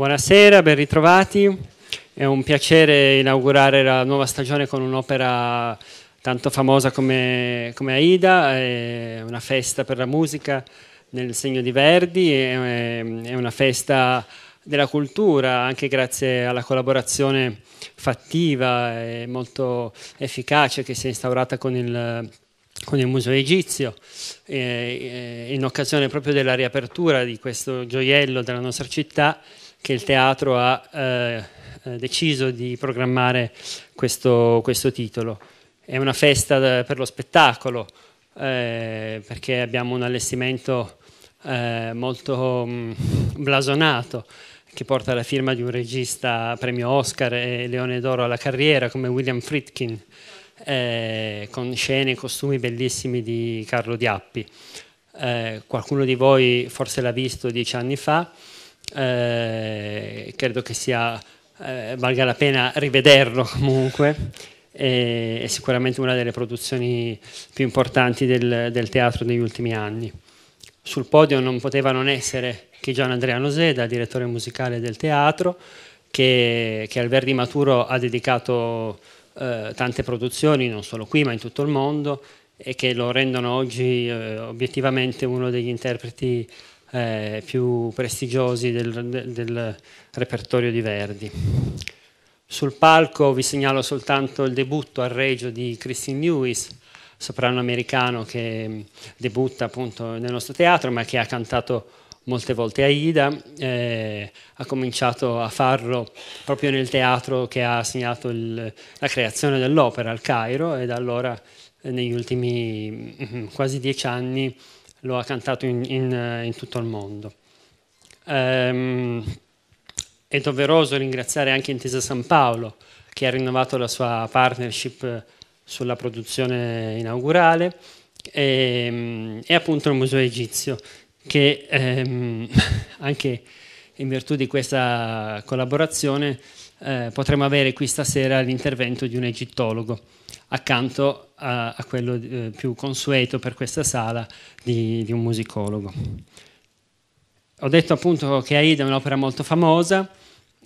Buonasera, ben ritrovati. È un piacere inaugurare la nuova stagione con un'opera tanto famosa come, come Aida, è una festa per la musica nel segno di Verdi, è, è una festa della cultura, anche grazie alla collaborazione fattiva e molto efficace che si è instaurata con il, con il Museo Egizio, eh, eh in occasione proprio della riapertura di questo gioiello della nostra città, che il teatro ha eh, eh, deciso di programmare questo, questo, titolo. È una festa eh, per lo spettacolo, eh, perché abbiamo un allestimento eh, molto mh, mm, blasonato che porta la firma di un regista premio Oscar e Leone d'Oro alla carriera come William Fritkin, eh, con scene e costumi bellissimi di Carlo Diappi. qualcuno di voi forse l'ha visto dieci anni fa, eh, credo che sia, eh, valga la pena rivederlo comunque. È, eh, è sicuramente una delle produzioni più importanti del, del, teatro degli ultimi anni. Sul podio non poteva non essere Gian Andrea Noseda, direttore musicale del teatro, che, che al Verdi Maturo ha dedicato eh, tante produzioni, non solo qui ma in tutto il mondo, e che lo rendono oggi eh, obiettivamente uno degli interpreti eh, più prestigiosi del, del, del repertorio di Verdi. Sul palco vi segnalo soltanto il debutto a Regio di Christine Lewis, soprano americano che mm, debutta appunto nel nostro teatro, ma che ha cantato molte volte Aida, eh, ha cominciato a farlo proprio nel teatro che ha segnato il, la creazione dell'opera al Cairo e da allora eh, negli ultimi mm, quasi dieci anni lo ha cantato in, in, eh, in tutto il mondo. Ehm, è doveroso ringraziare anche Intesa San Paolo che ha rinnovato la sua partnership eh, sulla produzione inaugurale e, ehm, e appunto il Museo Egizio che ehm, anche in virtù di questa collaborazione eh, potremo avere qui stasera l'intervento di un egittologo accanto a, a quello eh, più consueto per questa sala di, di, un musicologo. Ho detto appunto che Aida è un'opera molto famosa,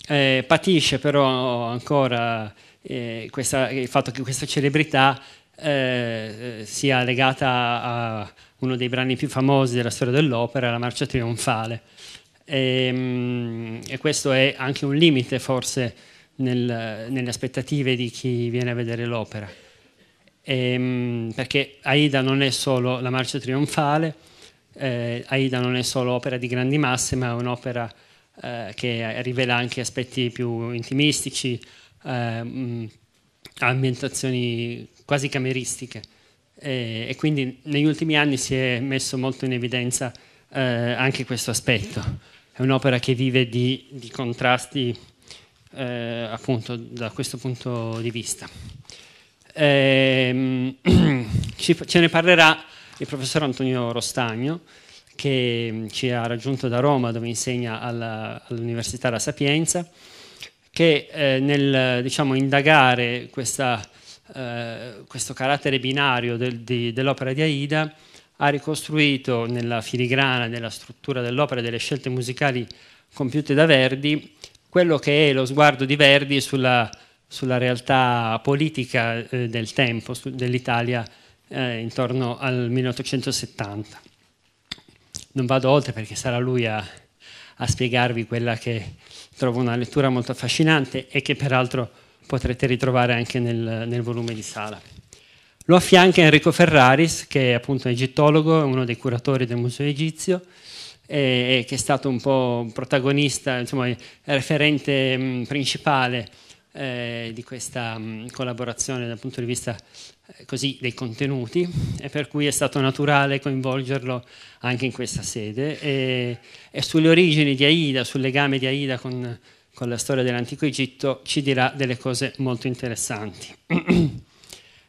eh, patisce però ancora eh, questa, il fatto che questa celebrità eh, sia legata a uno dei brani più famosi della storia dell'opera, la Marcia Trionfale. E, ehm, e, questo è anche un limite forse nel, nelle aspettative di chi viene a vedere l'opera ehm, perché Aida non è solo la marcia trionfale, eh, Aida non è solo opera di grandi masse, ma è un'opera eh, che rivela anche aspetti più intimistici, eh, ambientazioni quasi cameristiche. E, e, quindi negli ultimi anni si è messo molto in evidenza eh, anche questo aspetto. È un'opera che vive di, di contrasti eh, appunto da questo punto di vista. Eh, ce ne parlerà il professor Antonio Rostagno, che mm, ci ha raggiunto da Roma, dove insegna alla, all'Università La Sapienza, che eh, nel diciamo, indagare questa, eh, questo carattere binario del, di, dell'opera di Aida ha ricostruito nella filigrana della struttura dell'opera e delle scelte musicali compiute da Verdi quello che è lo sguardo di Verdi sulla sulla realtà politica eh, del tempo, dell'Italia eh, intorno al 1870. Non vado oltre perché sarà lui a, a spiegarvi quella che trovo una lettura molto affascinante e che peraltro potrete ritrovare anche nel, nel volume di Sala. Lo affianca Enrico Ferraris, che è appunto egittologo, è uno dei curatori del Museo Egizio, e, e che è stato un po' protagonista, insomma, referente mh, principale eh, di questa mh, mm, collaborazione dal punto di vista eh, così, dei contenuti e per cui è stato naturale coinvolgerlo anche in questa sede e, e sulle origini di Aida, sul legame di Aida con, con la storia dell'antico Egitto ci dirà delle cose molto interessanti.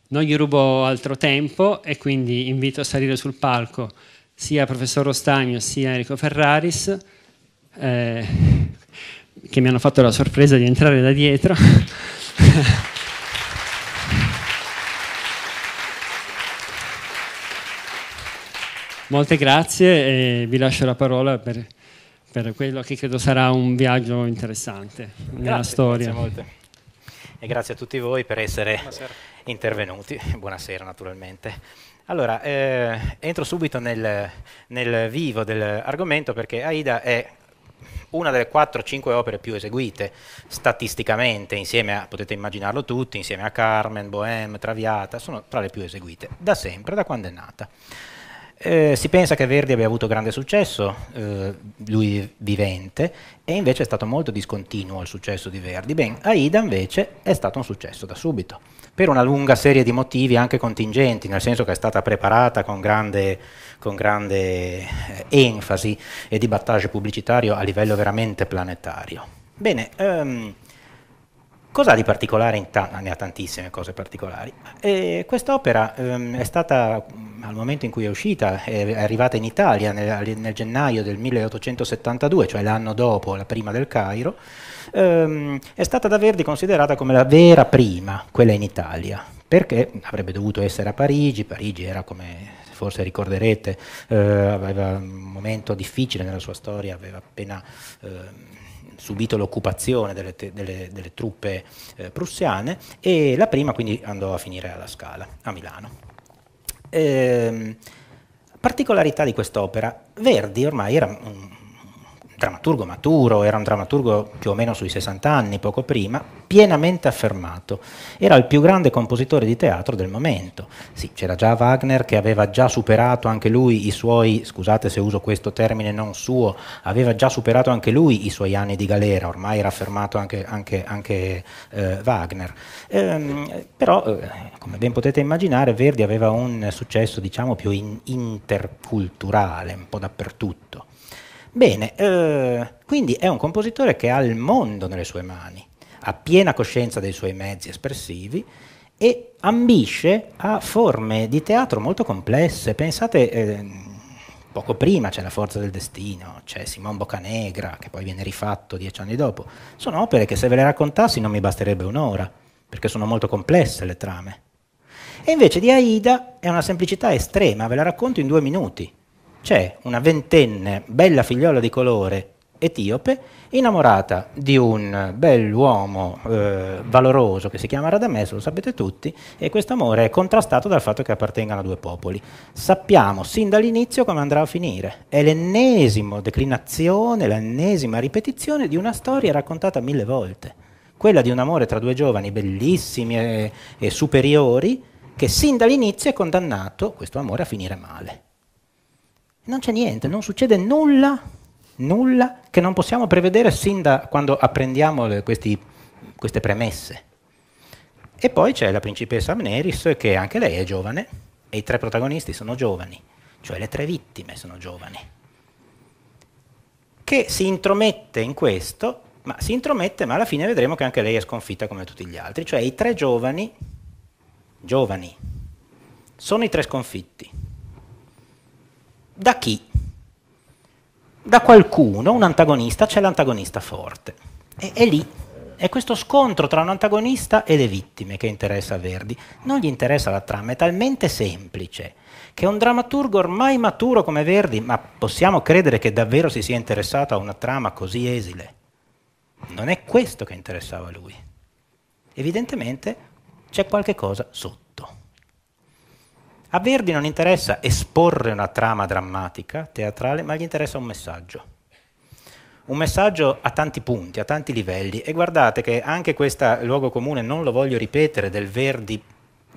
non gli rubo altro tempo e quindi invito a salire sul palco sia il professor Rostagno sia Enrico Ferraris. Eh, che mi hanno fatto la sorpresa di entrare da dietro. Molte grazie e vi lascio la parola per, per, quello che credo sarà un viaggio interessante nella grazie, storia. Grazie molte. E grazie a tutti voi per essere Buonasera. intervenuti. Buonasera naturalmente. Allora, eh, entro subito nel, nel vivo dell'argomento perché AIDA è una delle 4-5 opere più eseguite statisticamente, insieme a, potete immaginarlo tutti, insieme a Carmen, Bohème, Traviata, sono tra le più eseguite, da sempre, da quando è nata. Eh, si pensa che Verdi abbia avuto grande successo, eh, lui vivente, e invece è stato molto discontinuo il successo di Verdi. Ben, Aida invece è stato un successo da subito per una lunga serie di motivi anche contingenti, nel senso che è stata preparata con grande, con grande eh, enfasi e dibattage pubblicitario a livello veramente planetario. Bene, um, Cosa ha di particolare? In ta- ne ha tantissime cose particolari. E quest'opera ehm, è stata, al momento in cui è uscita, è arrivata in Italia nel, nel gennaio del 1872, cioè l'anno dopo la prima del Cairo, ehm, è stata da Verdi considerata come la vera prima, quella in Italia, perché avrebbe dovuto essere a Parigi, Parigi era come forse ricorderete, eh, aveva un momento difficile nella sua storia, aveva appena... Eh, subito l'occupazione delle, delle, delle truppe eh, prussiane e la prima quindi andò a finire alla Scala, a Milano. Ehm, particolarità di quest'opera, Verdi ormai era un drammaturgo maturo, era un drammaturgo più o meno sui 60 anni, poco prima, pienamente affermato. Era il più grande compositore di teatro del momento. Sì, c'era già Wagner che aveva già superato anche lui i suoi, scusate se uso questo termine non suo, aveva già superato anche lui i suoi anni di galera, ormai era affermato anche, anche, anche eh, Wagner. Ehm, però, eh, come ben potete immaginare, Verdi aveva un successo diciamo più in interculturale, un po' dappertutto. Bene, eh, quindi è un compositore che ha il mondo nelle sue mani, ha piena coscienza dei suoi mezzi espressivi e ambisce a forme di teatro molto complesse. Pensate, eh, poco prima c'è La forza del destino, c'è Simon Boccanegra, che poi viene rifatto dieci anni dopo. Sono opere che se ve le raccontassi non mi basterebbe un'ora, perché sono molto complesse le trame. E invece di Aida è una semplicità estrema, ve la racconto in due minuti c'è una ventenne, bella figliola di colore, etiope, innamorata di un bell'uomo eh, valoroso che si chiama Radames, lo sapete tutti, e questo amore è contrastato dal fatto che appartengano a due popoli. Sappiamo sin dall'inizio come andrà a finire. È l'ennesima declinazione, l'ennesima ripetizione di una storia raccontata mille volte. Quella di un amore tra due giovani bellissimi e, e superiori, che sin dall'inizio è condannato, questo amore, a finire male non c'è niente, non succede nulla, nulla che non possiamo prevedere sin da quando apprendiamo le, questi, queste premesse. E poi c'è la principessa Amneris che anche lei è giovane e i tre protagonisti sono giovani, cioè le tre vittime sono giovani, che si intromette in questo, ma si intromette ma alla fine vedremo che anche lei è sconfitta come tutti gli altri, cioè i tre giovani, giovani, sono i tre sconfitti da chi? Da qualcuno, un antagonista, c'è l'antagonista forte. E, è lì. È questo scontro tra un antagonista e le vittime che interessa a Verdi. Non gli interessa la trama, è talmente semplice che un drammaturgo ormai maturo come Verdi, ma possiamo credere che davvero si sia interessato a una trama così esile. Non è questo che interessava a lui. Evidentemente c'è qualche cosa sotto. A Verdi non interessa esporre una trama drammatica, teatrale, ma gli interessa un messaggio. Un messaggio a tanti punti, a tanti livelli. E guardate che anche questo luogo comune, non lo voglio ripetere, del Verdi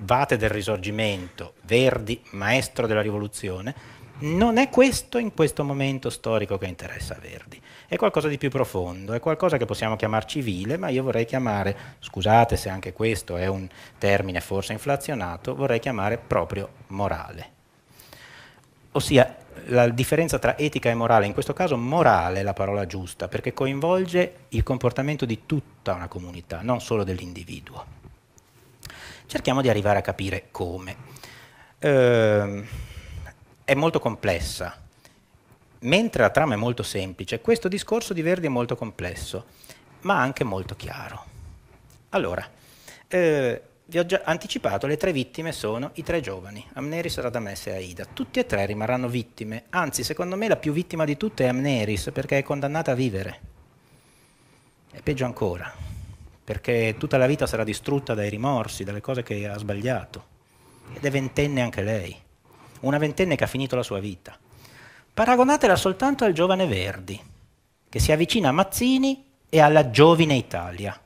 vate del risorgimento, Verdi maestro della rivoluzione, non è questo in questo momento storico che interessa a Verdi è qualcosa di più profondo, è qualcosa che possiamo chiamare civile, ma io vorrei chiamare, scusate se anche questo è un termine forse inflazionato, vorrei chiamare proprio morale. Ossia la differenza tra etica e morale, in questo caso morale è la parola giusta, perché coinvolge il comportamento di tutta una comunità, non solo dell'individuo. Cerchiamo di arrivare a capire come. Eh, è molto complessa mentre la trama è molto semplice, questo discorso di Verdi è molto complesso, ma anche molto chiaro. Allora, eh, vi ho già anticipato, le tre vittime sono i tre giovani, Amneris, Radames e Aida. Tutti e tre rimarranno vittime, anzi secondo me la più vittima di tutte è Amneris perché è condannata a vivere. E peggio ancora, perché tutta la vita sarà distrutta dai rimorsi, dalle cose che ha sbagliato. Ed è ventenne anche lei, una ventenne che ha finito la sua vita paragonatela soltanto al giovane Verdi, che si avvicina a Mazzini e alla giovine Italia,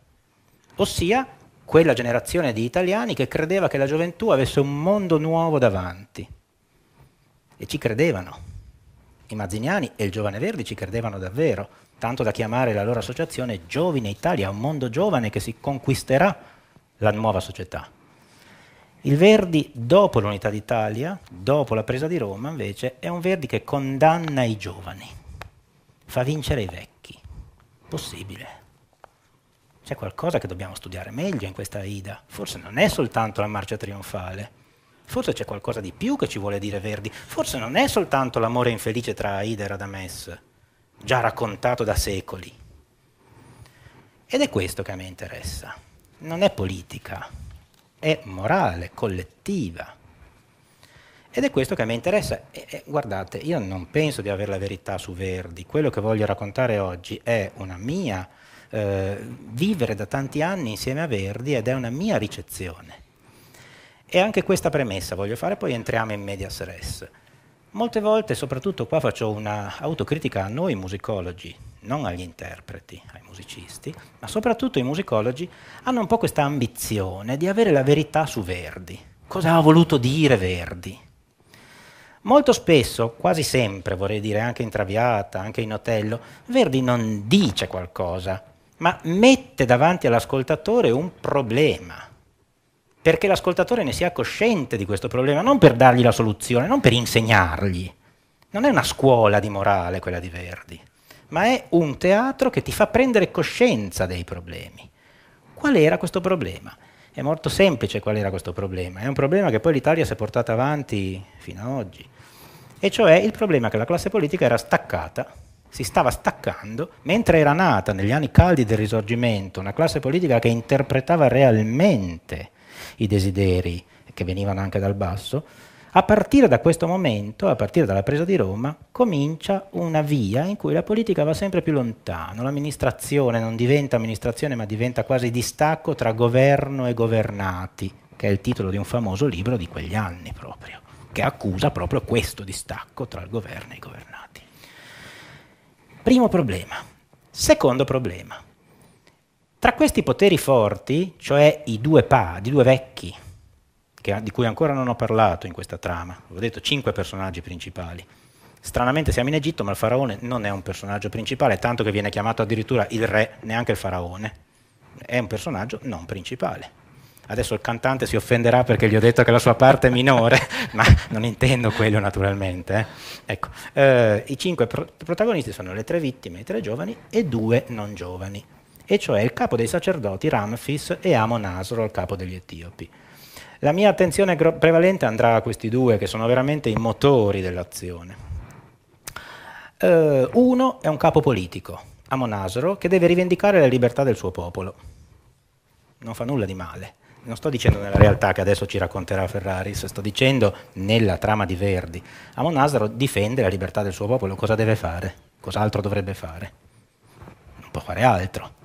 ossia quella generazione di italiani che credeva che la gioventù avesse un mondo nuovo davanti. E ci credevano. I Mazziniani e il Giovane Verdi ci credevano davvero, tanto da chiamare la loro associazione Giovine Italia, un mondo giovane che si conquisterà la nuova società. Il Verdi dopo l'unità d'Italia, dopo la presa di Roma, invece, è un Verdi che condanna i giovani, fa vincere i vecchi. Possibile. C'è qualcosa che dobbiamo studiare meglio in questa Ida. Forse non è soltanto la marcia trionfale. Forse c'è qualcosa di più che ci vuole dire Verdi. Forse non è soltanto l'amore infelice tra Aida e Radames, già raccontato da secoli. Ed è questo che a me interessa. Non è politica, è morale, collettiva. Ed è questo che a me interessa. E, e, guardate, io non penso di avere la verità su Verdi, quello che voglio raccontare oggi è una mia eh, vivere da tanti anni insieme a Verdi ed è una mia ricezione. E anche questa premessa voglio fare, poi entriamo in medias res. Molte volte, soprattutto qua faccio un'autocritica a noi musicologi, non agli interpreti, ai musicisti, ma soprattutto ai musicologi hanno un po' questa ambizione di avere la verità su Verdi. Cosa ha voluto dire Verdi? Molto spesso, quasi sempre, vorrei dire anche in Traviata, anche in Otello, Verdi non dice qualcosa, ma mette davanti all'ascoltatore un problema perché l'ascoltatore ne sia cosciente di questo problema, non per dargli la soluzione, non per insegnargli. Non è una scuola di morale quella di Verdi ma è un teatro che ti fa prendere coscienza dei problemi. Qual era questo problema? È molto semplice qual era questo problema, è un problema che poi l'Italia si è portata avanti fino ad oggi, e cioè il problema che la classe politica era staccata, si stava staccando, mentre era nata negli anni caldi del risorgimento una classe politica che interpretava realmente i desideri che venivano anche dal basso, a partire da questo momento, a partire dalla presa di Roma, comincia una via in cui la politica va sempre più lontano, l'amministrazione non diventa amministrazione ma diventa quasi distacco tra governo e governati, che è il titolo di un famoso libro di quegli anni proprio, che accusa proprio questo distacco tra il governo e i governati. Primo problema. Secondo problema. Tra questi poteri forti, cioè i due, pa, i due vecchi, che, di cui ancora non ho parlato in questa trama. Ho detto cinque personaggi principali. Stranamente siamo in Egitto, ma il faraone non è un personaggio principale, tanto che viene chiamato addirittura il re, neanche il faraone. È un personaggio non principale. Adesso il cantante si offenderà perché gli ho detto che la sua parte è minore, ma non intendo quello naturalmente. Eh. Ecco, eh, I cinque pro- protagonisti sono le tre vittime, i tre giovani e due non giovani, e cioè il capo dei sacerdoti Ramfis e Amon Asro, il capo degli etiopi. La mia attenzione prevalente andrà a questi due che sono veramente i motori dell'azione. Uh, uno è un capo politico, Amonasro, che deve rivendicare la libertà del suo popolo. Non fa nulla di male. Non sto dicendo nella realtà che adesso ci racconterà Ferraris, sto dicendo nella trama di Verdi. Amonasro difende la libertà del suo popolo, cosa deve fare? Cos'altro dovrebbe fare? Non può fare altro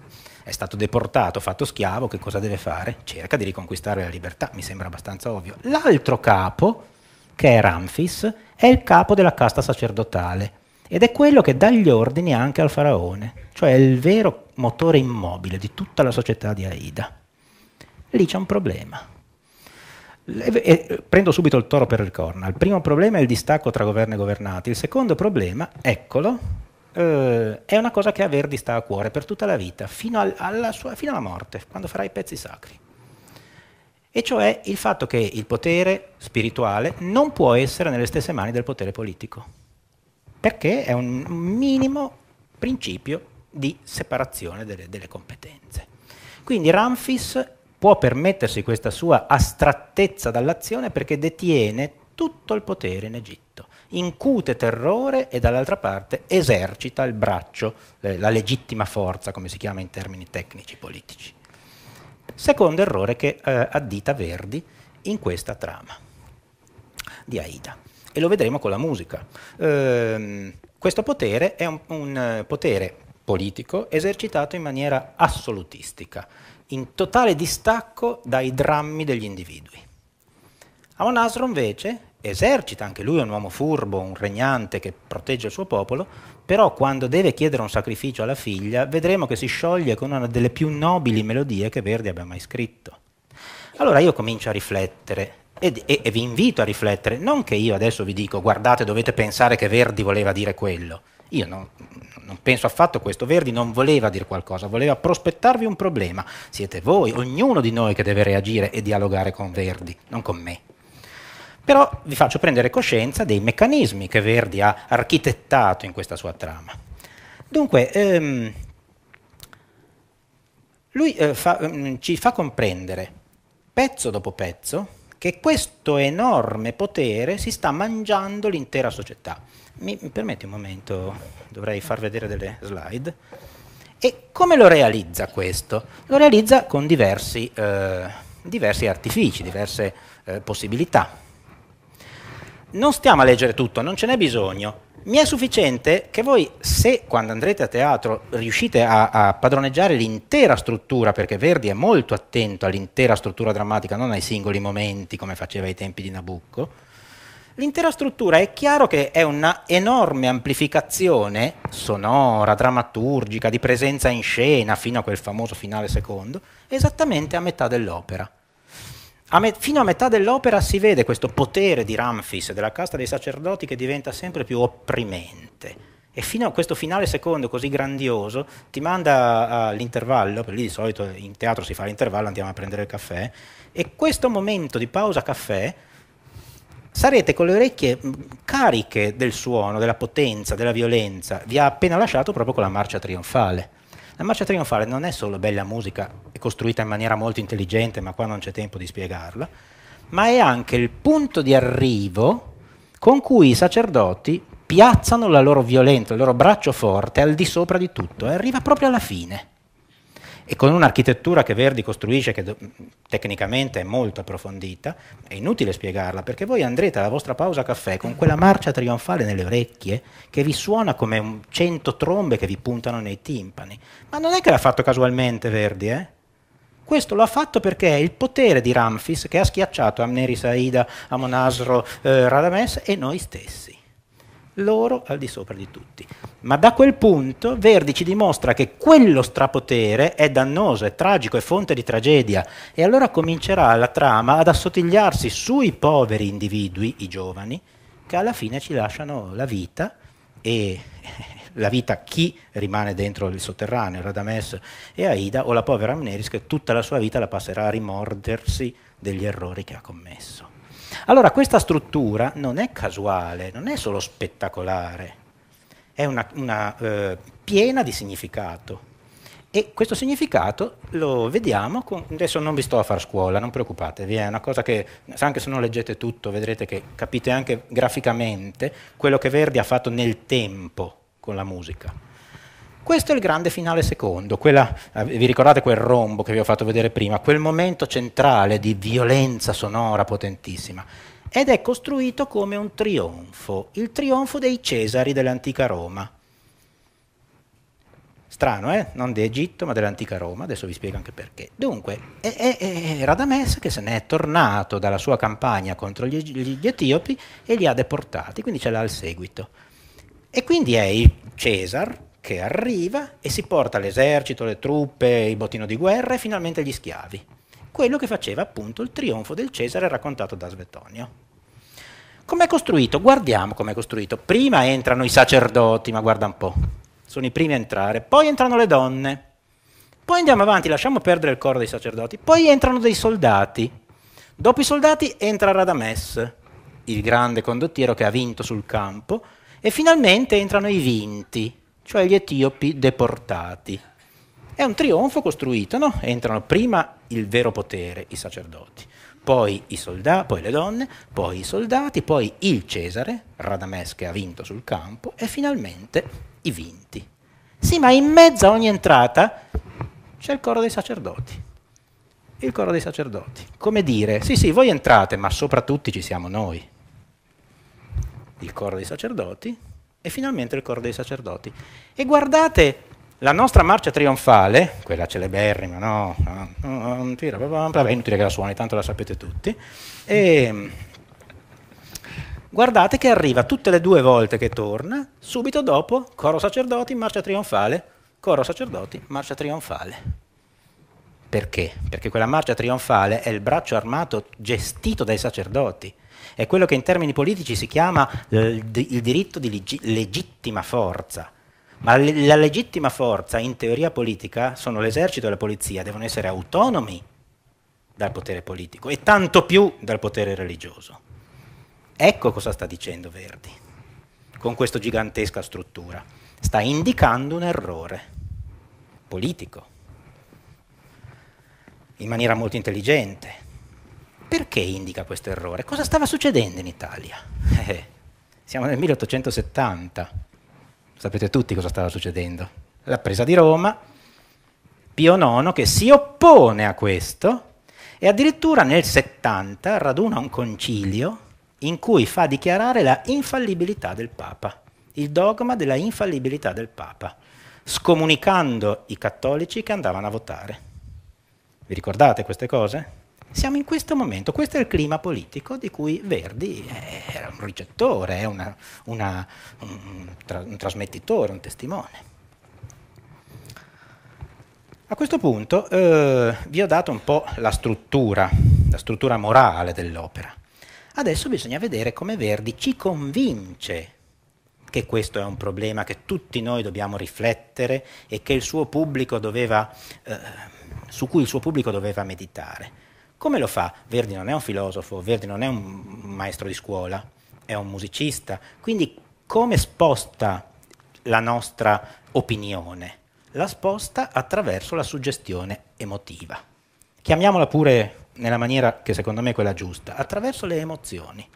è stato deportato, fatto schiavo, che cosa deve fare? Cerca di riconquistare la libertà, mi sembra abbastanza ovvio. L'altro capo, che è Ramfis, è il capo della casta sacerdotale ed è quello che dà gli ordini anche al faraone, cioè è il vero motore immobile di tutta la società di Aida. Lì c'è un problema. E prendo subito il toro per il corna. Il primo problema è il distacco tra governo e governati. Il secondo problema, eccolo, eh, è una cosa che a Verdi sta a cuore per tutta la vita, fino, al, alla, sua, fino alla morte, quando farà i pezzi sacri. E cioè il fatto che il potere spirituale non può essere nelle stesse mani del potere politico, perché è un minimo principio di separazione delle, delle competenze. Quindi Ramfis può permettersi questa sua astrattezza dall'azione perché detiene tutto il potere in Egitto incute terrore e dall'altra parte esercita il braccio, eh, la legittima forza, come si chiama in termini tecnici politici. Secondo errore che eh, addita Verdi in questa trama di Aida. E lo vedremo con la musica. Eh, questo potere è un, un eh, potere politico esercitato in maniera assolutistica, in totale distacco dai drammi degli individui. Avon Asro invece esercita, anche lui è un uomo furbo, un regnante che protegge il suo popolo, però quando deve chiedere un sacrificio alla figlia vedremo che si scioglie con una delle più nobili melodie che Verdi abbia mai scritto. Allora io comincio a riflettere e, e, e vi invito a riflettere, non che io adesso vi dico guardate dovete pensare che Verdi voleva dire quello, io non, non, penso affatto questo, Verdi non voleva dire qualcosa, voleva prospettarvi un problema, siete voi, ognuno di noi che deve reagire e dialogare con Verdi, non con me però vi faccio prendere coscienza dei meccanismi che Verdi ha architettato in questa sua trama. Dunque, ehm, lui eh, fa, ehm, ci fa comprendere, pezzo dopo pezzo, che questo enorme potere si sta mangiando l'intera società. Mi, mi permetti un momento, dovrei far vedere delle slide. E come lo realizza questo? Lo realizza con diversi, eh, diversi artifici, diverse eh, possibilità non stiamo a leggere tutto, non ce n'è bisogno. Mi è sufficiente che voi, se quando andrete a teatro riuscite a, a padroneggiare l'intera struttura, perché Verdi è molto attento all'intera struttura drammatica, non ai singoli momenti come faceva ai tempi di Nabucco, l'intera struttura è chiaro che è una enorme amplificazione sonora, drammaturgica, di presenza in scena fino a quel famoso finale secondo, esattamente a metà dell'opera a me, fino a metà dell'opera si vede questo potere di Ramfis, della casta dei sacerdoti, che diventa sempre più opprimente. E fino a questo finale secondo così grandioso ti manda all'intervallo, perché lì di solito in teatro si fa l'intervallo, andiamo a prendere il caffè, e questo momento di pausa caffè sarete con le orecchie mm, cariche del suono, della potenza, della violenza, vi ha appena lasciato proprio con la marcia trionfale. La marcia trionfale non è solo bella musica, è costruita in maniera molto intelligente, ma qua non c'è tempo di spiegarla, ma è anche il punto di arrivo con cui i sacerdoti piazzano la loro violenza, il loro braccio forte al di sopra di tutto e arriva proprio alla fine e con un'architettura che Verdi costruisce che tecnicamente è molto approfondita, è inutile spiegarla perché voi andrete alla vostra pausa caffè con quella marcia trionfale nelle orecchie che vi suona come cento trombe che vi puntano nei timpani. Ma non è che l'ha fatto casualmente Verdi, eh? Questo lo ha fatto perché è il potere di Ramfis che ha schiacciato Amneri Saida, Amonasro, eh, Radames e noi stessi loro al di sopra di tutti. Ma da quel punto Verdi ci dimostra che quello strapotere è dannoso, è tragico, è fonte di tragedia e allora comincerà la trama ad assottigliarsi sui poveri individui, i giovani, che alla fine ci lasciano la vita e la vita chi rimane dentro il sotterraneo, Radames e Aida, o la povera Amneris che tutta la sua vita la passerà a rimordersi degli errori che ha commesso. Allora questa struttura non è casuale, non è solo spettacolare, è una, una eh, piena di significato. E questo significato lo vediamo, con, adesso non vi sto a far scuola, non preoccupatevi, è una cosa che anche se non leggete tutto vedrete che capite anche graficamente quello che Verdi ha fatto nel tempo con la musica. Questo è il grande finale secondo, quella, eh, vi ricordate quel rombo che vi ho fatto vedere prima, quel momento centrale di violenza sonora potentissima, ed è costruito come un trionfo, il trionfo dei Cesari dell'antica Roma. Strano, eh? Non di Egitto, ma dell'antica Roma, adesso vi spiego anche perché. Dunque, è, è, è Radames che se ne è tornato dalla sua campagna contro gli, gli etiopi e li ha deportati, quindi ce l'ha al seguito. E quindi è il Cesar, che arriva e si porta l'esercito, le truppe, il bottino di guerra e finalmente gli schiavi. Quello che faceva appunto il trionfo del Cesare raccontato da Svetonio. Com'è costruito? Guardiamo com'è costruito. Prima entrano i sacerdoti, ma guarda un po', sono i primi a entrare, poi entrano le donne, poi andiamo avanti, lasciamo perdere il coro dei sacerdoti, poi entrano dei soldati, dopo i soldati entra Radames, il grande condottiero che ha vinto sul campo, e finalmente entrano i vinti, cioè gli etiopi deportati. È un trionfo costruito, no? Entrano prima il vero potere, i sacerdoti, poi, i soldati, poi le donne, poi i soldati, poi il Cesare, Radames che ha vinto sul campo, e finalmente i vinti. Sì, ma in mezzo a ogni entrata c'è il coro dei sacerdoti. Il coro dei sacerdoti. Come dire, sì, sì, voi entrate, ma soprattutto ci siamo noi. Il coro dei sacerdoti e finalmente il coro dei sacerdoti. E guardate la nostra marcia trionfale, quella celeberrima, no? Vabbè, inutile che la suoni, tanto la sapete tutti. E ehm, guardate che arriva tutte le due volte che torna, subito dopo coro sacerdoti, marcia trionfale, coro sacerdoti, marcia trionfale. Perché? Perché quella marcia trionfale è il braccio armato gestito dai sacerdoti è quello che in termini politici si chiama eh, il diritto di legittima forza. Ma la legittima forza in teoria politica sono l'esercito e la polizia, devono essere autonomi dal potere politico e tanto più dal potere religioso. Ecco cosa sta dicendo Verdi con questa gigantesca struttura. Sta indicando un errore politico in maniera molto intelligente perché indica questo errore? Cosa stava succedendo in Italia? Eh, siamo nel 1870, sapete tutti cosa stava succedendo. La presa di Roma, Pio IX che si oppone a questo e addirittura nel 70 raduna un concilio in cui fa dichiarare la infallibilità del Papa, il dogma della infallibilità del Papa, scomunicando i cattolici che andavano a votare. Vi ricordate queste cose? Siamo in questo momento, questo è il clima politico di cui Verdi era un ricettore, è una, una, un, tra, un trasmettitore, un testimone. A questo punto eh, vi ho dato un po' la struttura, la struttura morale dell'opera. Adesso bisogna vedere come Verdi ci convince che questo è un problema che tutti noi dobbiamo riflettere e eh, su cui il suo pubblico doveva meditare. Come lo fa? Verdi non è un filosofo, Verdi non è un maestro di scuola, è un musicista, quindi come sposta la nostra opinione? La sposta attraverso la suggestione emotiva. Chiamiamola pure nella maniera che secondo me è quella giusta, attraverso le emozioni.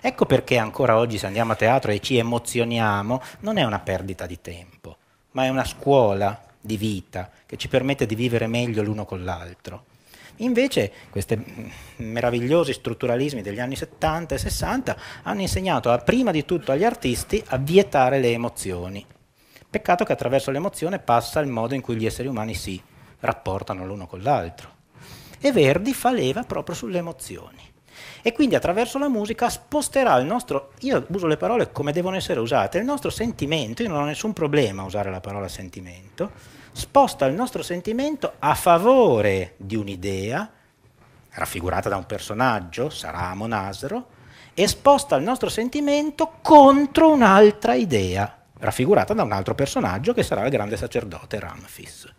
Ecco perché ancora oggi se andiamo a teatro e ci emozioniamo non è una perdita di tempo, ma è una scuola di vita che ci permette di vivere meglio l'uno con l'altro. Invece questi meravigliosi strutturalismi degli anni 70 e 60 hanno insegnato a, prima di tutto agli artisti a vietare le emozioni. Peccato che attraverso l'emozione passa il modo in cui gli esseri umani si rapportano l'uno con l'altro. E Verdi fa leva proprio sulle emozioni. E quindi attraverso la musica sposterà il nostro, io uso le parole come devono essere usate, il nostro sentimento, io non ho nessun problema a usare la parola sentimento, sposta il nostro sentimento a favore di un'idea, raffigurata da un personaggio, sarà Monasero, e sposta il nostro sentimento contro un'altra idea, raffigurata da un altro personaggio che sarà il grande sacerdote Ramfis.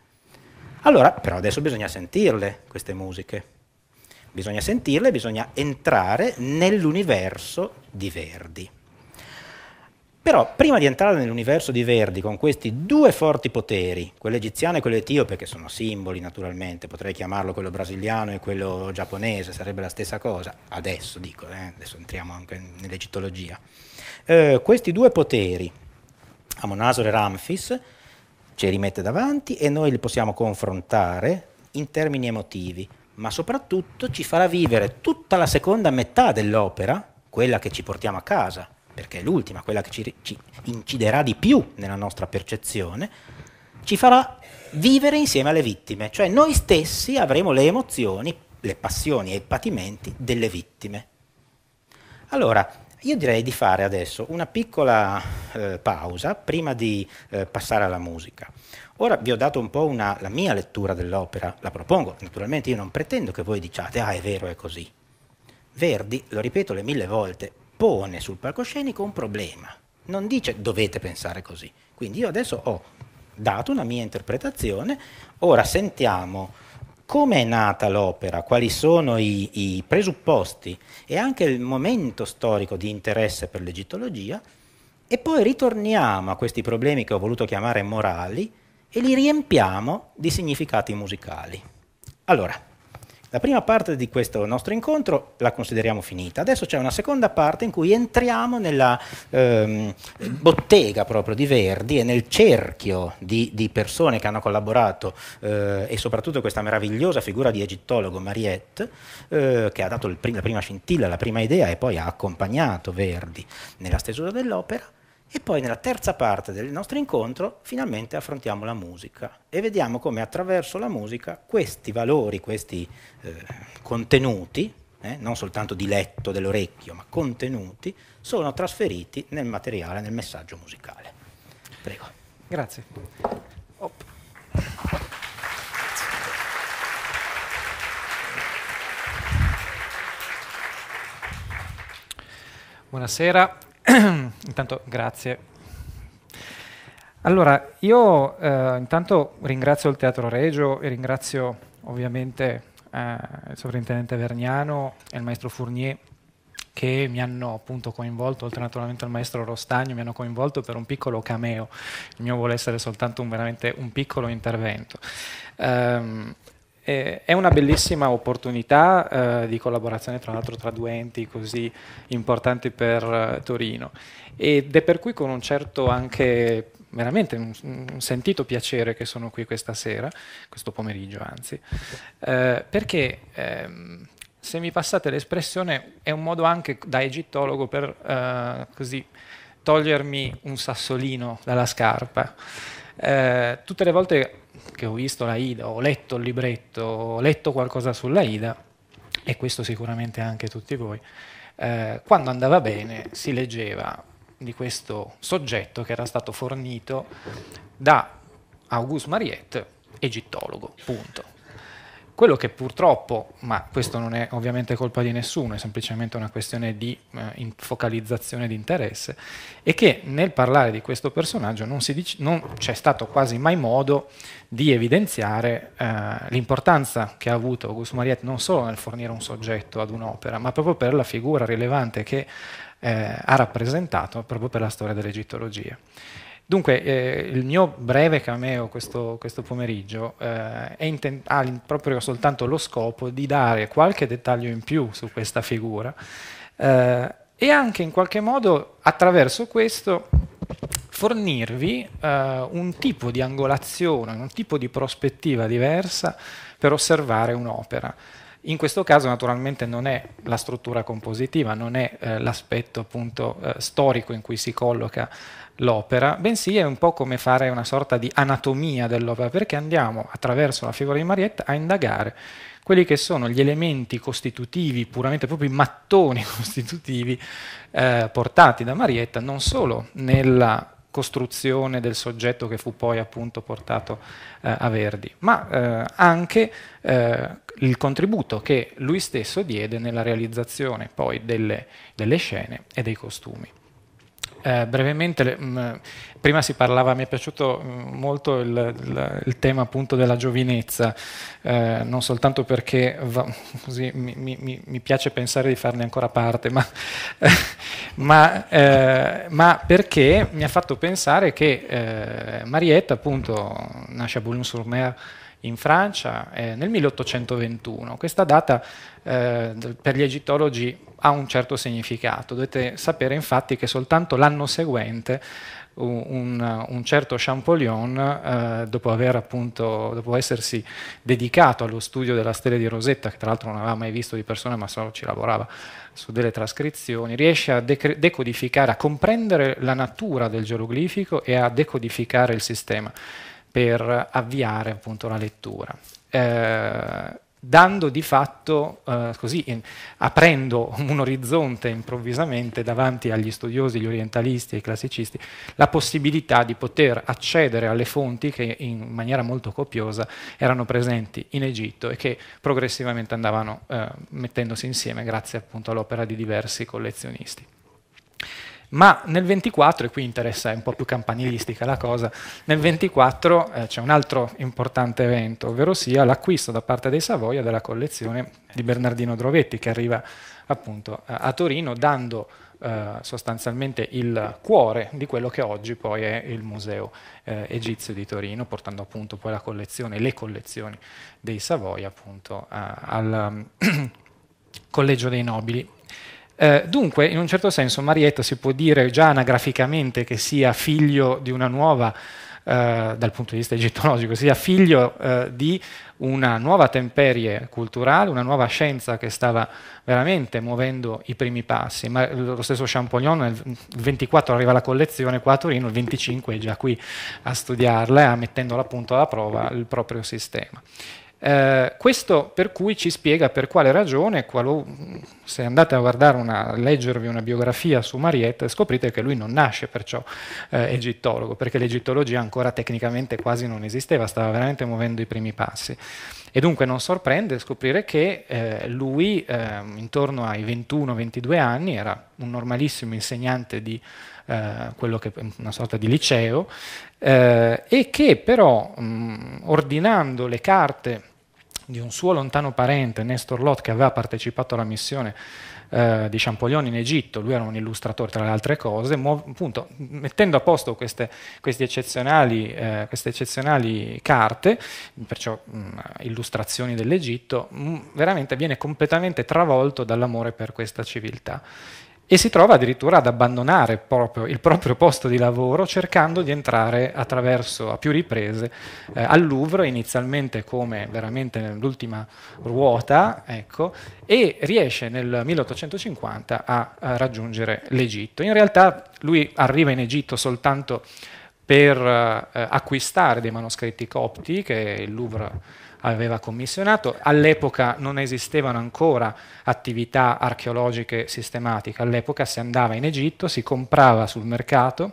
Allora, però adesso bisogna sentirle queste musiche, bisogna sentirle, bisogna entrare nell'universo di Verdi. Però prima di entrare nell'universo di Verdi con questi due forti poteri, quello egiziano e quello etiope, che sono simboli naturalmente, potrei chiamarlo quello brasiliano e quello giapponese, sarebbe la stessa cosa, adesso dico, eh, adesso entriamo anche nell'egittologia, eh, questi due poteri, Amonasor e Ramfis, ci rimette davanti e noi li possiamo confrontare in termini emotivi, ma soprattutto ci farà vivere tutta la seconda metà dell'opera, quella che ci portiamo a casa perché è l'ultima, quella che ci, ci inciderà di più nella nostra percezione, ci farà vivere insieme alle vittime, cioè noi stessi avremo le emozioni, le passioni e i patimenti delle vittime. Allora, io direi di fare adesso una piccola eh, pausa prima di eh, passare alla musica. Ora vi ho dato un po' una, la mia lettura dell'opera, la propongo, naturalmente io non pretendo che voi diciate ah è vero, è così. Verdi, lo ripeto le mille volte, pone sul palcoscenico un problema, non dice dovete pensare così. Quindi io adesso ho dato una mia interpretazione, ora sentiamo come è nata l'opera, quali sono i, i, presupposti e anche il momento storico di interesse per l'egittologia e poi ritorniamo a questi problemi che ho voluto chiamare morali e li riempiamo di significati musicali. Allora, la prima parte di questo nostro incontro la consideriamo finita. Adesso c'è una seconda parte in cui entriamo nella ehm, bottega proprio di Verdi e nel cerchio di, di persone che hanno collaborato eh, e soprattutto questa meravigliosa figura di egittologo Mariette eh, che ha dato prim- la prima scintilla, la prima idea e poi ha accompagnato Verdi nella stesura dell'opera. E poi nella terza parte del nostro incontro finalmente affrontiamo la musica e vediamo come attraverso la musica questi valori, questi eh, contenuti, eh, non soltanto di letto dell'orecchio, ma contenuti, sono trasferiti nel materiale, nel messaggio musicale. Prego. Grazie. Op. Buonasera, intanto grazie. Allora, io eh, intanto ringrazio il Teatro Regio e ringrazio ovviamente eh, il sovrintendente Verniano e il maestro Fournier che mi hanno appunto coinvolto, oltre naturalmente al maestro Rostagno, mi hanno coinvolto per un piccolo cameo. Il mio vuole essere soltanto un, veramente un piccolo intervento. Um, eh, è una bellissima opportunità eh, di collaborazione tra l'altro tra due enti così importanti per eh, Torino ed è per cui con un certo anche veramente un, un, sentito piacere che sono qui questa sera, questo pomeriggio anzi, eh, perché ehm, se mi passate l'espressione è un modo anche da egittologo per eh, così togliermi un sassolino dalla scarpa. Eh, tutte le volte che ho visto la Ida, ho letto il libretto, ho letto qualcosa sulla Ida, e questo sicuramente anche tutti voi, eh, quando andava bene si leggeva di questo soggetto che era stato fornito da Auguste Mariette, egittologo, punto. Quello che purtroppo, ma questo non è ovviamente colpa di nessuno, è semplicemente una questione di eh, focalizzazione di interesse, è che nel parlare di questo personaggio non, dice, non c'è stato quasi mai modo di evidenziare eh, l'importanza che ha avuto Auguste Mariette non solo nel fornire un soggetto ad un'opera, ma proprio per la figura rilevante che eh, ha rappresentato proprio per la storia dell'egittologia. Dunque, eh, il mio breve cameo questo, questo pomeriggio eh, ha proprio soltanto lo scopo di dare qualche dettaglio in più su questa figura eh, e anche in qualche modo attraverso questo fornirvi eh, un tipo di angolazione, un tipo di prospettiva diversa per osservare un'opera. In questo caso naturalmente non è la struttura compositiva, non è eh, l'aspetto appunto eh, storico in cui si colloca l'opera, bensì è un po' come fare una sorta di anatomia dell'opera, perché andiamo attraverso la figura di Marietta a indagare quelli che sono gli elementi costitutivi, puramente proprio i mattoni costitutivi eh, portati da Marietta, non solo nella costruzione del soggetto che fu poi appunto portato eh, a Verdi, ma eh, anche eh, il contributo che lui stesso diede nella realizzazione poi delle, delle scene e dei costumi. Eh, brevemente, mh, mm, prima si parlava, mi è piaciuto mh, mm, molto il, il, il, tema appunto della giovinezza, eh, non soltanto perché va, così, mi, mi, mi, piace pensare di farne ancora parte, ma, eh, ma, ma, perché mi ha fatto pensare che eh, Marietta appunto nasce a Boulogne-sur-Mer in Francia eh, nel 1821. Questa data eh, per gli egittologi ha un certo significato. Dovete sapere infatti che soltanto l'anno seguente un, un, certo Champollion, eh, dopo, appunto, dopo, essersi dedicato allo studio della stella di Rosetta, che tra l'altro non aveva mai visto di persona, ma solo ci lavorava su delle trascrizioni, riesce a decodificare, a comprendere la natura del geroglifico e a decodificare il sistema per avviare appunto la lettura. Eh, dando di fatto, eh, così, in, aprendo un orizzonte improvvisamente davanti agli studiosi, gli orientalisti e i classicisti, la possibilità di poter accedere alle fonti che in maniera molto copiosa erano presenti in Egitto e che progressivamente andavano eh, mettendosi insieme grazie appunto all'opera di diversi collezionisti ma nel 24, e qui interessa, è un po' più campanilistica la cosa, nel 24 eh, c'è un altro importante evento, ovvero sia l'acquisto da parte dei Savoia della collezione di Bernardino Drovetti che arriva appunto a Torino dando eh, sostanzialmente il cuore di quello che oggi poi è il Museo eh, Egizio di Torino, portando appunto poi la collezione, le collezioni dei Savoia appunto a, al Collegio dei Nobili. Eh, dunque, in un certo senso, Marietta si può dire già anagraficamente che sia figlio di una nuova, eh, dal punto di vista egittologico, sia figlio eh, di una nuova temperie culturale, una nuova scienza che stava veramente muovendo i primi passi. Ma lo stesso Champollion il 24 arriva alla collezione qua a Torino, il 25 è già qui a studiarla, mettendo appunto alla prova il proprio sistema. Eh, questo per cui ci spiega per quale ragione, qualo, se andate a, una, leggervi una biografia su Mariette, scoprite che lui non nasce perciò eh, egittologo, perché l'egittologia ancora tecnicamente quasi non esisteva, stava veramente muovendo i primi passi. E dunque non sorprende scoprire che eh, lui, eh, intorno ai 21-22 anni, era un normalissimo insegnante di eh, che, una sorta di liceo, eh, e che però mh, mm, ordinando le carte di un suo lontano parente, Nestor Lot, che aveva partecipato alla missione eh, di Champollion in Egitto, lui era un illustratore tra le altre cose, appunto, mettendo a posto queste, queste, eccezionali, eh, queste eccezionali, carte, perciò mh, illustrazioni dell'Egitto, mh, veramente viene completamente travolto dall'amore per questa civiltà e si trova addirittura ad abbandonare proprio il proprio posto di lavoro cercando di entrare attraverso a più riprese eh, al Louvre inizialmente come veramente nell'ultima ruota ecco, e riesce nel 1850 a, a raggiungere l'Egitto. In realtà lui arriva in Egitto soltanto per eh, acquistare dei manoscritti copti che il Louvre aveva commissionato. All'epoca non esistevano ancora attività archeologiche sistematiche, all'epoca si andava in Egitto, si comprava sul mercato,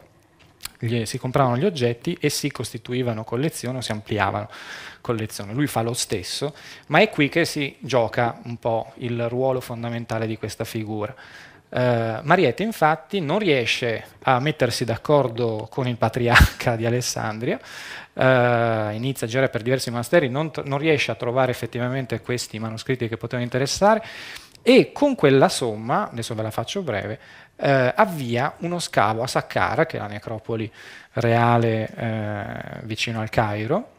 gli, si compravano gli oggetti e si costituivano collezioni o si ampliavano collezioni. Lui fa lo stesso, ma è qui che si gioca un po' il ruolo fondamentale di questa figura. Eh, Marietta infatti non riesce a mettersi d'accordo con il patriarca di Alessandria, eh, inizia a girare per diversi monasteri, non, non riesce a trovare effettivamente questi manoscritti che potevano interessare e con quella somma, adesso ve la faccio breve, eh, avvia uno scavo a Saqqara, che è la necropoli reale eh, vicino al Cairo,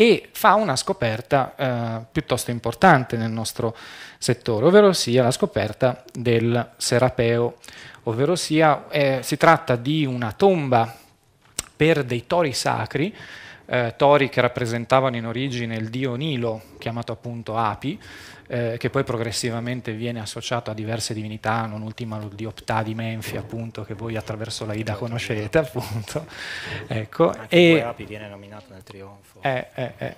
e fa una scoperta eh, piuttosto importante nel nostro settore, ovvero sia la scoperta del Serapeo, ovvero sia eh, si tratta di una tomba per dei tori sacri eh, tori che rappresentavano in origine il dio Nilo, chiamato appunto Api, eh, che poi progressivamente viene associato a diverse divinità, non ultima il dio Ptah di Menfi, appunto, che voi attraverso la Ida certo. conoscete, appunto. Ecco. Anche e, Api viene nominato nel trionfo. Eh, eh, eh.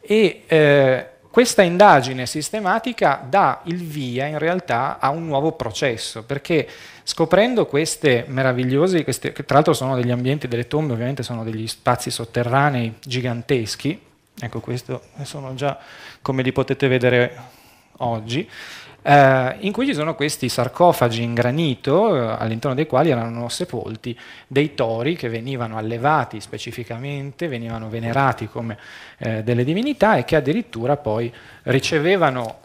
E, questa indagine sistematica dà il via in realtà a un nuovo processo, perché Scoprendo queste meravigliose, queste, che tra l'altro sono degli ambienti, delle tombe, ovviamente sono degli spazi sotterranei giganteschi, ecco questo sono già come li potete vedere oggi, eh, in cui ci sono questi sarcofagi in granito eh, all'interno dei quali erano sepolti dei tori che venivano allevati specificamente, venivano venerati come eh, delle divinità e che addirittura poi ricevevano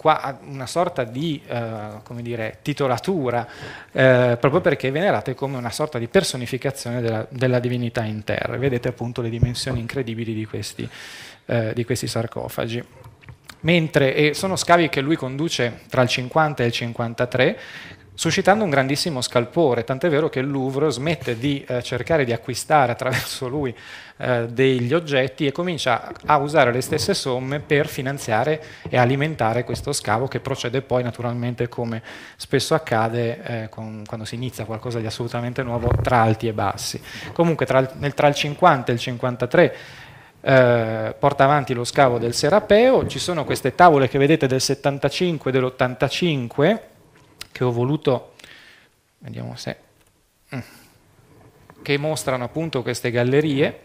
una sorta di eh, come dire, titolatura eh, proprio perché venerate come una sorta di personificazione della, della divinità in terra. Vedete appunto le dimensioni incredibili di questi, di questi sarcofagi mentre e sono scavi che lui conduce tra il 50 e il 53, suscitando un grandissimo scalpore, tant'è vero che il Louvre smette di eh, cercare di acquistare attraverso lui eh, degli oggetti e comincia a usare le stesse somme per finanziare e alimentare questo scavo che procede poi naturalmente come spesso accade eh, con, quando si inizia qualcosa di assolutamente nuovo tra alti e bassi. Comunque tra, nel, tra il 50 e il 53 eh, porta avanti lo scavo del Serapeo, ci sono queste tavole che vedete del 75 e dell'85 che ho voluto, vediamo se, mm, che mostrano appunto queste gallerie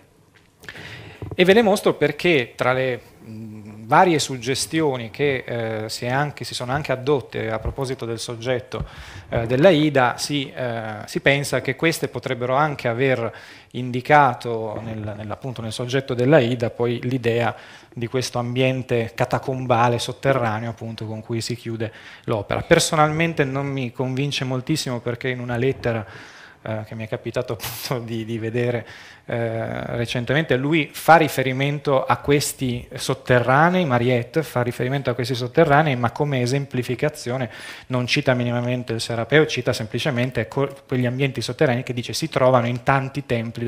e ve le mostro perché tra le mm, varie suggestioni che eh, si, anche, si, sono anche addotte a proposito del soggetto eh, della IDA, si, eh, si, pensa che queste potrebbero anche aver indicato nel, nel, appunto, nel soggetto della IDA poi l'idea di questo ambiente catacombale sotterraneo appunto, con cui si chiude l'opera. Personalmente non mi convince moltissimo perché in una lettera eh, che mi è capitato appunto di, di vedere eh, recentemente, lui fa riferimento a questi sotterranei, Mariette fa riferimento a questi sotterranei, ma come esemplificazione non cita minimamente il Serapeo, cita semplicemente quegli ambienti sotterranei che dice si trovano in tanti templi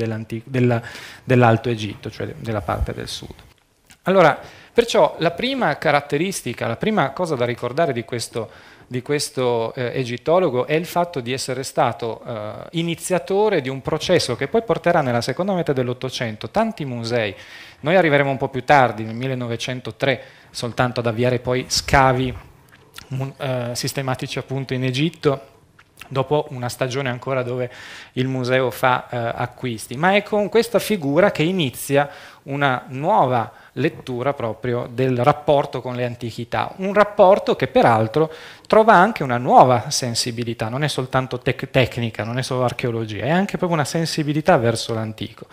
dell'Alto Egitto, cioè della parte del sud. Allora, perciò la prima caratteristica, la prima cosa da ricordare di questo di questo eh, egittologo è il fatto di essere stato eh, iniziatore di un processo che poi porterà nella seconda metà dell'Ottocento tanti musei. Noi arriveremo un po' più tardi, nel 1903, soltanto ad avviare poi scavi un, eh, sistematici appunto in Egitto dopo una stagione ancora dove il museo fa eh, acquisti, ma è con questa figura che inizia una nuova lettura proprio del rapporto con le antichità, un rapporto che peraltro trova anche una nuova sensibilità, non è soltanto tec tecnica, non è solo archeologia, è anche proprio una sensibilità verso l'antico,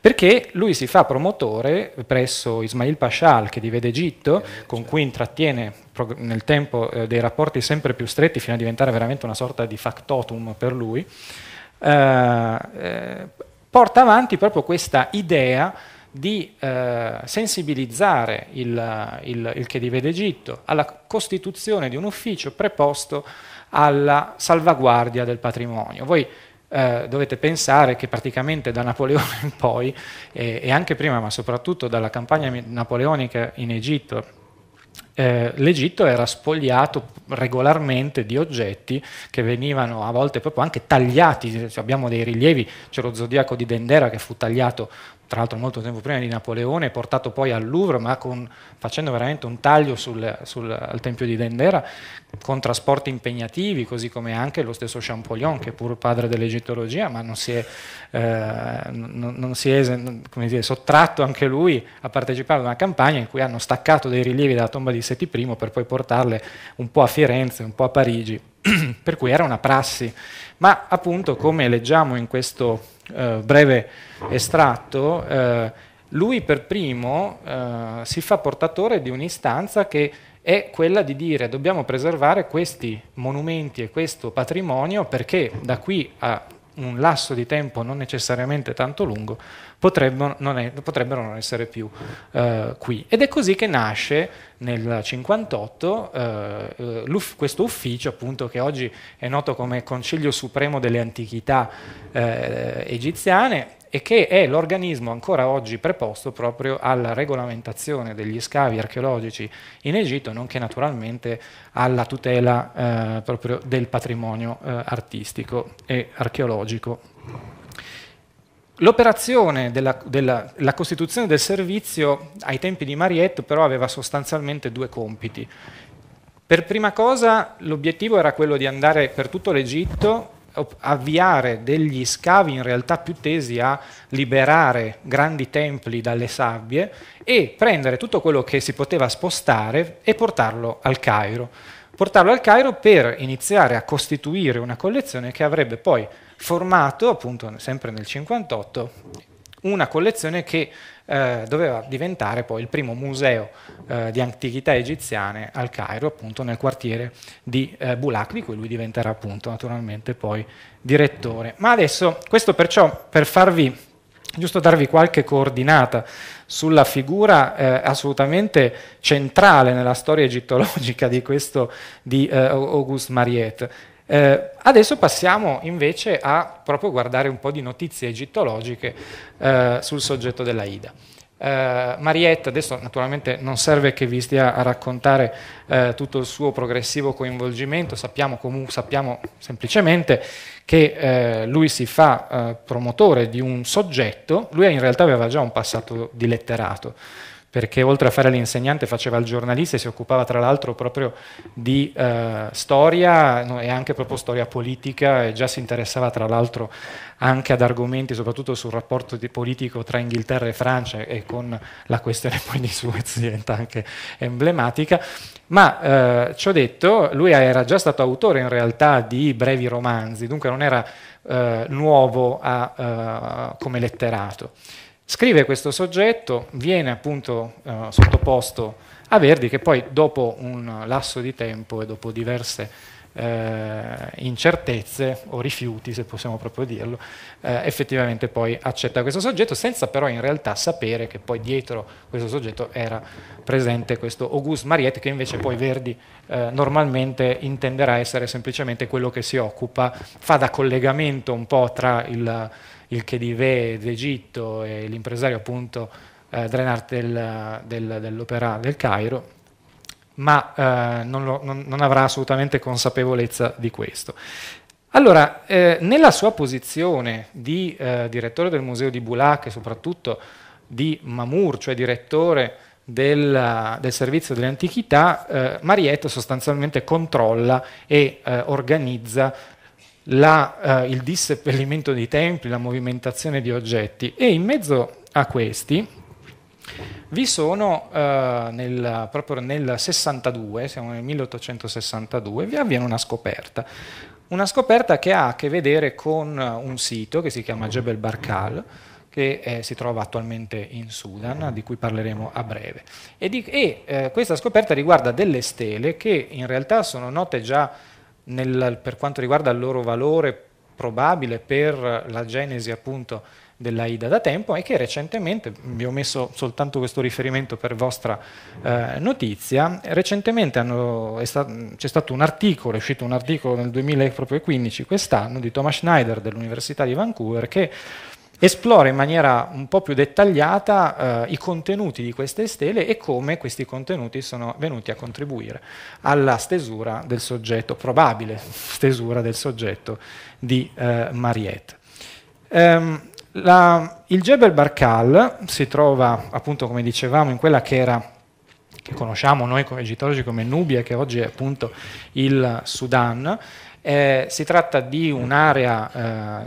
perché lui si fa promotore presso Ismail Pashal che divide Egitto, eh, con certo. cui intrattiene nel tempo eh, dei rapporti sempre più stretti fino a diventare veramente una sorta di factotum per lui, eh, eh, porta avanti proprio questa idea di eh, sensibilizzare il, il, il Khedive d'Egitto alla costituzione di un ufficio preposto alla salvaguardia del patrimonio. Voi eh, dovete pensare che praticamente da Napoleone in poi, eh, e anche prima, ma soprattutto dalla campagna napoleonica in Egitto, eh, l'Egitto era spogliato regolarmente di oggetti che venivano a volte proprio anche tagliati, abbiamo dei rilievi, c'è lo zodiaco di Dendera che fu tagliato tra l'altro molto tempo prima di Napoleone, portato poi al Louvre, ma con, facendo veramente un taglio sul, sul, al Tempio di Dendera, con trasporti impegnativi, così come anche lo stesso Champollion, che è pur padre dell'egittologia, ma non si è, eh, non, non si è dire, sottratto anche lui a partecipare ad una campagna in cui hanno staccato dei rilievi dalla tomba di Seti I per poi portarle un po' a Firenze, un po' a Parigi, per cui era una prassi. Ma appunto, come leggiamo in questo eh, breve estratto, eh, lui per primo eh, si fa portatore di un'istanza che è quella di dire dobbiamo preservare questi monumenti e questo patrimonio perché da qui a un lasso di tempo non necessariamente tanto lungo potrebbero non, è, potrebbero non essere più eh, qui. Ed è così che nasce nel 1958 eh, eh questo ufficio, appunto, che oggi è noto come Concilio Supremo delle Antichità eh, Egiziane e che è l'organismo ancora oggi preposto proprio alla regolamentazione degli scavi archeologici in Egitto, nonché naturalmente alla tutela eh, proprio del patrimonio eh, artistico e archeologico. L'operazione della, della costituzione del servizio ai tempi di Mariette però aveva sostanzialmente due compiti. Per prima cosa l'obiettivo era quello di andare per tutto l'Egitto, avviare degli scavi in realtà più tesi a liberare grandi templi dalle sabbie e prendere tutto quello che si poteva spostare e portarlo al Cairo. Portarlo al Cairo per iniziare a costituire una collezione che avrebbe poi formato appunto sempre nel 58 una collezione che eh, doveva diventare poi il primo museo eh, di antichità egiziane al Cairo, appunto nel quartiere di eh, Bulak, di cui lui diventerà appunto naturalmente poi direttore. Ma adesso, questo perciò per farvi, giusto darvi qualche coordinata sulla figura eh, assolutamente centrale nella storia egittologica di questo di eh, Auguste Mariette, eh, adesso passiamo invece a proprio guardare un po' di notizie egittologiche eh, sul soggetto della Ida. Eh, Marietta, adesso naturalmente non serve che vi stia a raccontare eh, tutto il suo progressivo coinvolgimento, sappiamo, comu- sappiamo semplicemente che eh, lui si fa eh, promotore di un soggetto, lui in realtà aveva già un passato di letterato, perché oltre a fare l'insegnante faceva il giornalista e si occupava tra l'altro proprio di eh, storia no, e anche proprio storia politica e già si interessava tra l'altro anche ad argomenti soprattutto sul rapporto politico tra Inghilterra e Francia e con la questione poi di Suez diventa anche emblematica. Ma eh, ciò detto, lui era già stato autore in realtà di brevi romanzi, dunque non era eh, nuovo a, eh, come letterato. Scrive questo soggetto, viene appunto eh, sottoposto a Verdi che poi dopo un lasso di tempo e dopo diverse eh, incertezze o rifiuti, se possiamo proprio dirlo, eh, effettivamente poi accetta questo soggetto senza però in realtà sapere che poi dietro questo soggetto era presente questo Auguste Mariette che invece poi Verdi eh, normalmente intenderà essere semplicemente quello che si occupa, fa da collegamento un po' tra il il Chedive d'Egitto e l'impresario appunto eh, Drenart del, del, dell'Opera del Cairo, ma eh, non, lo, non, non, avrà assolutamente consapevolezza di questo. Allora, eh, nella sua posizione di eh, direttore del museo di Bulac e soprattutto di Mamur, cioè direttore del, del, servizio delle antichità, eh, Marietta sostanzialmente controlla e eh, organizza la, eh, il disseppellimento dei templi, la movimentazione di oggetti e in mezzo a questi vi sono eh, nel, proprio nel 62, siamo nel 1862, vi avviene una scoperta. Una scoperta che ha a che vedere con eh, un sito che si chiama Jebel Barkal, che eh, si trova attualmente in Sudan, di cui parleremo a breve. E, di, e eh, questa scoperta riguarda delle stele che in realtà sono note già nel, per quanto riguarda il loro valore probabile per la genesi appunto dell'AIDA da tempo è che recentemente, vi ho messo soltanto questo riferimento per vostra eh, notizia, recentemente hanno, sta, c'è stato un articolo, è uscito un articolo nel 2015 quest'anno di Thomas Schneider dell'Università di Vancouver che esplora in maniera un po' più dettagliata eh, i contenuti di queste stele e come questi contenuti sono venuti a contribuire alla stesura del soggetto, probabile stesura del soggetto di eh, Mariette. Ehm, la, il Jebel Barkal si trova, appunto come dicevamo, in quella che era che conosciamo noi come egittologi come Nubia, che oggi è appunto il Sudan, eh, si tratta di un'area, eh,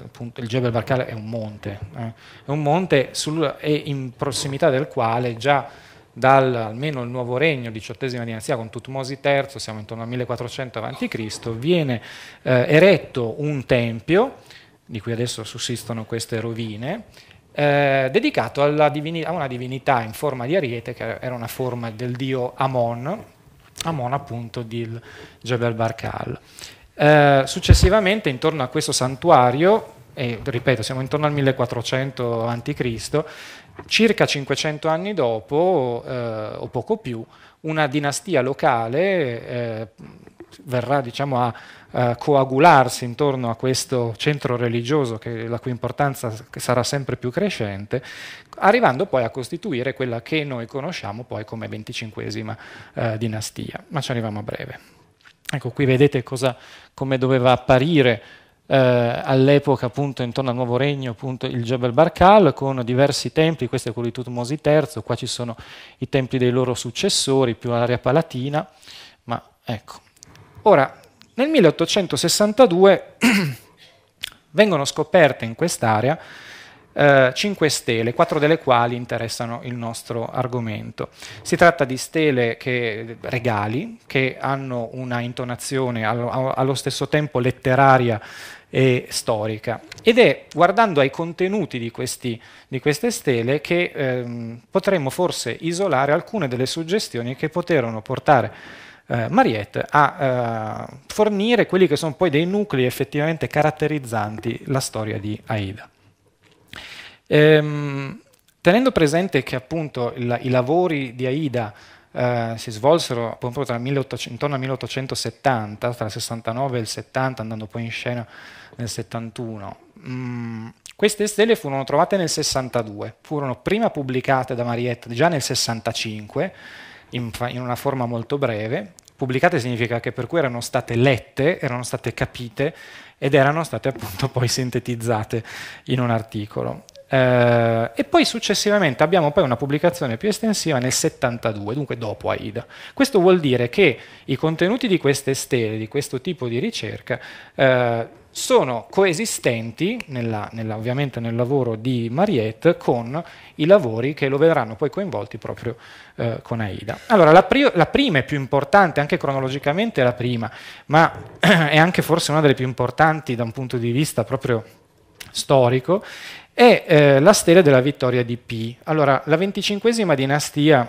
appunto il Jebel Barkal è un monte, eh, è un monte sul, e in prossimità del quale già dal almeno il nuovo regno, diciottesima dinastia con Tutmosi III, siamo intorno al 1400 a.C., viene eh, eretto un tempio, di cui adesso sussistono queste rovine, eh, dedicato divinità, a una divinità in forma di ariete, che era una forma del dio Amon, Amon appunto di Jebel Barkal. Eh, successivamente, intorno a questo santuario, e ripeto, siamo intorno al 1400 a.C., circa 500 anni dopo, eh, o poco più, una dinastia locale eh, verrà diciamo, a, a coagularsi intorno a questo centro religioso, che, la cui importanza sarà sempre più crescente, arrivando poi a costituire quella che noi conosciamo poi come 25 eh, dinastia, ma ci arriviamo a breve. Ecco, qui vedete cosa, come doveva apparire eh, all'epoca, appunto, intorno al Nuovo Regno, appunto, il Jebel Barkal, con diversi templi, questo è quello di Tutmosi III, qua ci sono i templi dei loro successori, più l'area palatina, ma ecco. Ora, nel 1862 vengono scoperte in quest'area eh, 5 stele, 4 delle quali interessano il nostro argomento. Si tratta di stele che, regali che hanno una intonazione allo, allo stesso tempo letteraria e storica. Ed è guardando ai contenuti di, questi, di queste stele che ehm, potremmo forse isolare alcune delle suggestioni che poterono portare eh, Mariette a eh, fornire quelli che sono poi dei nuclei effettivamente caratterizzanti la storia di Aida. Ehm, tenendo presente che appunto il, i lavori di Aida eh, si svolsero tra 1800, intorno al 1870, tra il 69 e il 70, andando poi in scena nel 71, mm, queste stelle furono trovate nel 62, furono prima pubblicate da Marietta già nel 65, in, in una forma molto breve, pubblicate significa che per cui erano state lette, erano state capite ed erano state appunto poi sintetizzate in un articolo. Eh, e poi successivamente abbiamo poi una pubblicazione più estensiva nel 72, dunque dopo AIDA. Questo vuol dire che i contenuti di queste stele, di questo tipo di ricerca, eh, sono coesistenti, nella, nella, ovviamente nel lavoro di Mariette, con i lavori che lo vedranno poi coinvolti proprio eh, con Aida. Allora, la, la, prima e più importante, anche cronologicamente è la prima, ma è anche forse una delle più importanti da un punto di vista proprio storico, è eh, la stele della vittoria di Pi. Allora, la venticinquesima dinastia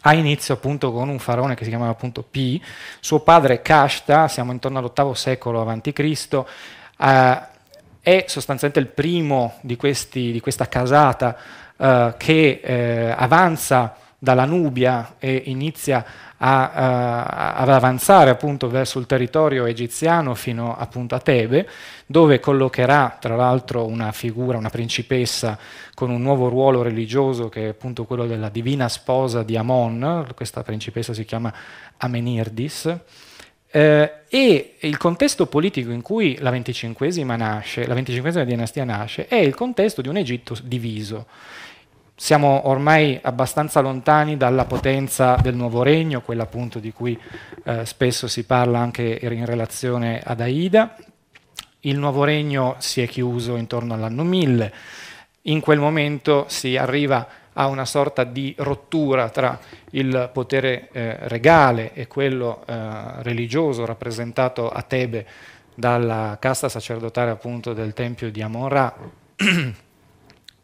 ha inizio appunto con un faraone che si chiamava appunto Pi, suo padre Kashta, siamo intorno all'ottavo secolo a.C., eh, è sostanzialmente il primo di, questi, di questa casata eh, che eh, avanza dalla Nubia e inizia a, a, eh, ad avanzare appunto verso il territorio egiziano fino appunto a Tebe, dove collocherà tra l'altro una figura, una principessa con un nuovo ruolo religioso che è appunto quello della divina sposa di Amon, questa principessa si chiama Amenirdis. Eh, e il contesto politico in cui la venticinquesima nasce, la venticinquesima dinastia nasce, è il contesto di un Egitto diviso siamo ormai abbastanza lontani dalla potenza del nuovo regno, quella appunto di cui eh, spesso si parla anche in relazione ad Aida. Il nuovo regno si è chiuso intorno all'anno 1000, in quel momento si arriva a una sorta di rottura tra il potere eh, regale e quello eh, religioso rappresentato a Tebe dalla casta sacerdotale appunto del tempio di Amon-Ra.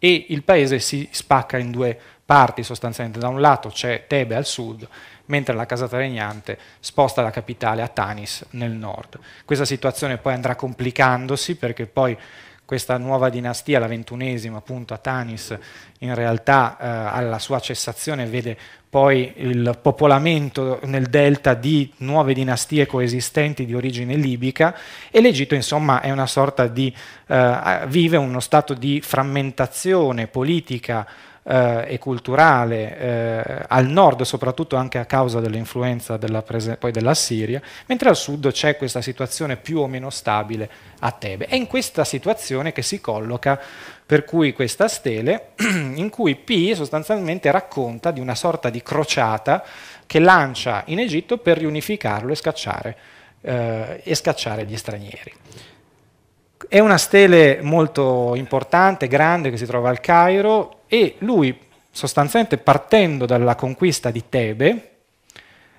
e il paese si spacca in due parti sostanzialmente. Da un lato c'è Tebe al sud, mentre la casata regnante sposta la capitale a Tanis nel nord. Questa situazione poi andrà complicandosi perché poi questa nuova dinastia, la ventunesima appunto a Tanis, in realtà eh, alla sua cessazione vede poi il popolamento nel delta di nuove dinastie coesistenti di origine libica e l'Egitto insomma è una sorta di, eh, vive uno stato di frammentazione politica eh, e culturale eh, al nord, soprattutto anche a causa dell'influenza della poi della Siria, mentre al sud c'è questa situazione più o meno stabile a Tebe. È in questa situazione che si colloca per cui questa stele, in cui P sostanzialmente racconta di una sorta di crociata che lancia in Egitto per riunificarlo e scacciare, eh, e scacciare gli stranieri. È una stele molto importante, grande, che si trova al Cairo, e lui sostanzialmente partendo dalla conquista di Tebe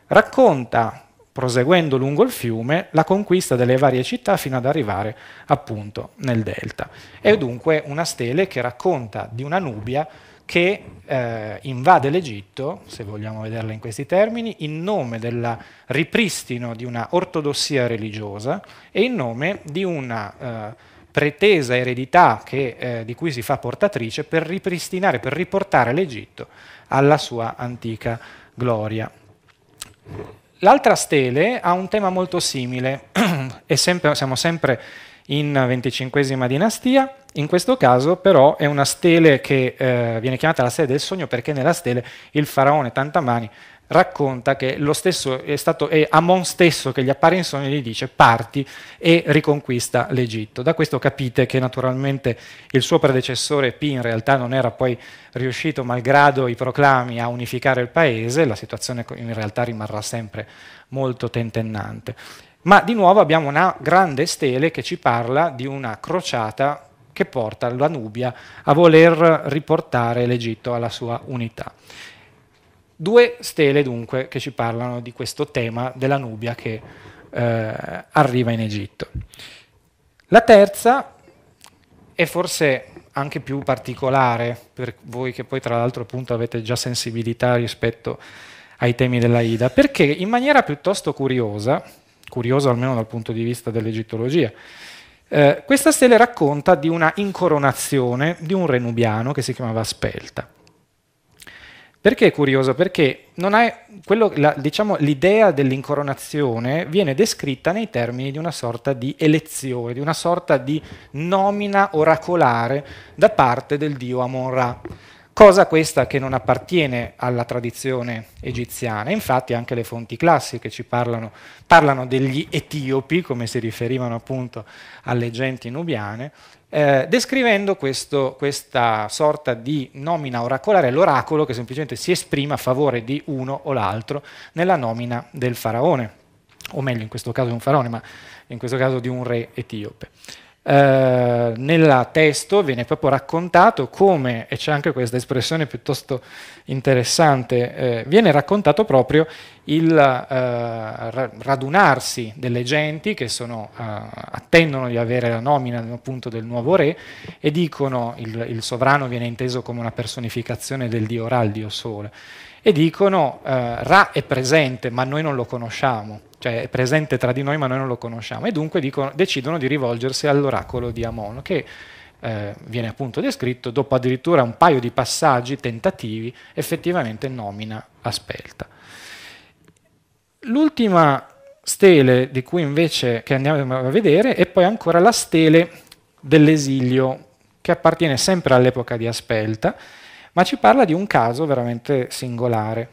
racconta proseguendo lungo il fiume la conquista delle varie città fino ad arrivare appunto nel delta. È mm. dunque una stele che racconta di una Nubia che eh, invade l'Egitto, se vogliamo vederla in questi termini, in nome del ripristino di una ortodossia religiosa e in nome di una eh, pretesa eredità che, eh, di cui si fa portatrice per ripristinare, per riportare l'Egitto alla sua antica gloria. L'altra stele ha un tema molto simile, sempre, siamo sempre in 25 dinastia, in questo caso però è una stele che eh, viene chiamata la stele del sogno perché nella stele il faraone Tantamani racconta che lo stesso è stato è Amon stesso che gli appare in sogno e gli dice parti e riconquista l'Egitto. Da questo capite che naturalmente il suo predecessore Pi in realtà non era poi riuscito, malgrado i proclami, a unificare il paese, la situazione in realtà rimarrà sempre molto tentennante. Ma di nuovo abbiamo una grande stele che ci parla di una crociata che porta la Nubia a voler riportare l'Egitto alla sua unità. Due stele dunque che ci parlano di questo tema della Nubia che eh, arriva in Egitto. La terza è forse anche più particolare per voi che poi tra l'altro appunto avete già sensibilità rispetto ai temi della Ida, perché in maniera piuttosto curiosa, curiosa almeno dal punto di vista dell'egittologia, eh, questa stele racconta di una incoronazione di un re nubiano che si chiamava Spelta. Perché è curioso? Perché è quello, la, diciamo, l'idea dell'incoronazione viene descritta nei termini di una sorta di elezione, di una sorta di nomina oracolare da parte del dio Amon-Ra. Cosa questa che non appartiene alla tradizione egiziana, infatti anche le fonti classiche ci parlano, parlano degli etiopi, come si riferivano appunto alle genti nubiane, eh, descrivendo questo, questa sorta di nomina oracolare, l'oracolo che semplicemente si esprime a favore di uno o l'altro nella nomina del faraone, o meglio in questo caso di un faraone, ma in questo caso di un re etiope. Eh, nel testo viene proprio raccontato come, e c'è anche questa espressione piuttosto interessante, eh, viene raccontato proprio il eh, radunarsi delle genti che sono, eh, attendono di avere la nomina appunto del nuovo re e dicono, il, il sovrano viene inteso come una personificazione del dio Ra, il dio Sole, e dicono eh, Ra è presente ma noi non lo conosciamo cioè è presente tra di noi ma noi non lo conosciamo, e dunque dicono, decidono di rivolgersi all'oracolo di Amon, che eh, viene appunto descritto, dopo addirittura un paio di passaggi, tentativi, effettivamente nomina Aspelta. L'ultima stele di cui invece che andiamo a vedere è poi ancora la stele dell'esilio, che appartiene sempre all'epoca di Aspelta, ma ci parla di un caso veramente singolare.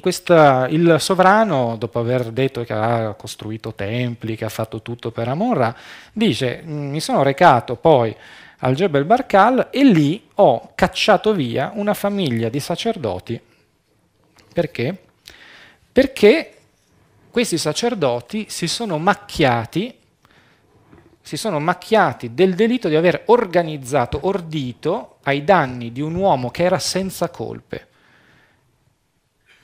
Questa, il sovrano, dopo aver detto che ha costruito templi, che ha fatto tutto per Amonra, dice mm, mi sono recato poi al Jebel Barkal e lì ho cacciato via una famiglia di sacerdoti. Perché? Perché questi sacerdoti si sono macchiati, si sono macchiati del delitto di aver organizzato, ordito ai danni di un uomo che era senza colpe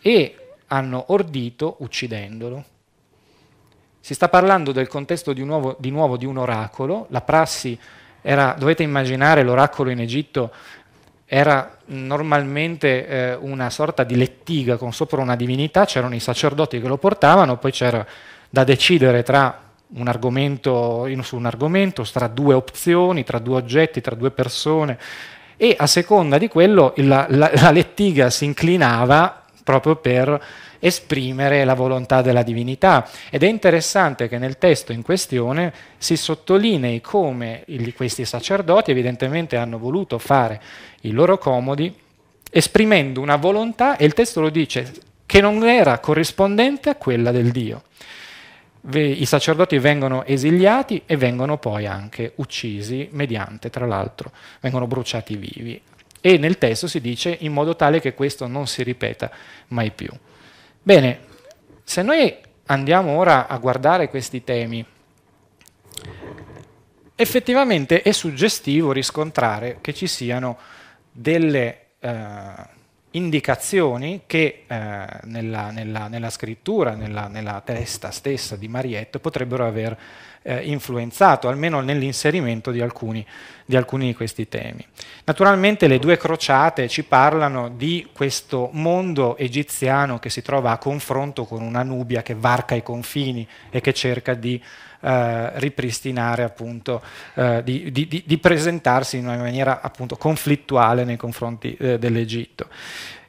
e hanno ordito uccidendolo. Si sta parlando del contesto di, nuovo di, nuovo di un oracolo, la prassi era, dovete immaginare, l'oracolo in Egitto era normalmente eh, una sorta di lettiga con sopra una divinità, c'erano i sacerdoti che lo portavano, poi c'era da decidere tra un argomento, su un argomento, tra due opzioni, tra due oggetti, tra due persone e a seconda di quello la, la, la lettiga si inclinava proprio per esprimere la volontà della divinità. Ed è interessante che nel testo in questione si sottolinei come il, questi sacerdoti evidentemente hanno voluto fare i loro comodi esprimendo una volontà, e il testo lo dice, che non era corrispondente a quella del Dio. I sacerdoti vengono esiliati e vengono poi anche uccisi mediante, tra l'altro, vengono bruciati vivi e nel testo si dice in modo tale che questo non si ripeta mai più. Bene, se noi andiamo ora a guardare questi temi, effettivamente è suggestivo riscontrare che ci siano delle... Eh, indicazioni che eh, nella, nella, nella, scrittura, nella, nella, testa stessa di Mariette potrebbero aver eh, influenzato, almeno nell'inserimento di alcuni, di alcuni di questi temi. Naturalmente le due crociate ci parlano di questo mondo egiziano che si trova a confronto con una Nubia che varca i confini e che cerca di eh, ripristinare appunto, eh, di, di, di, presentarsi in una maniera appunto conflittuale nei confronti eh, dell'Egitto.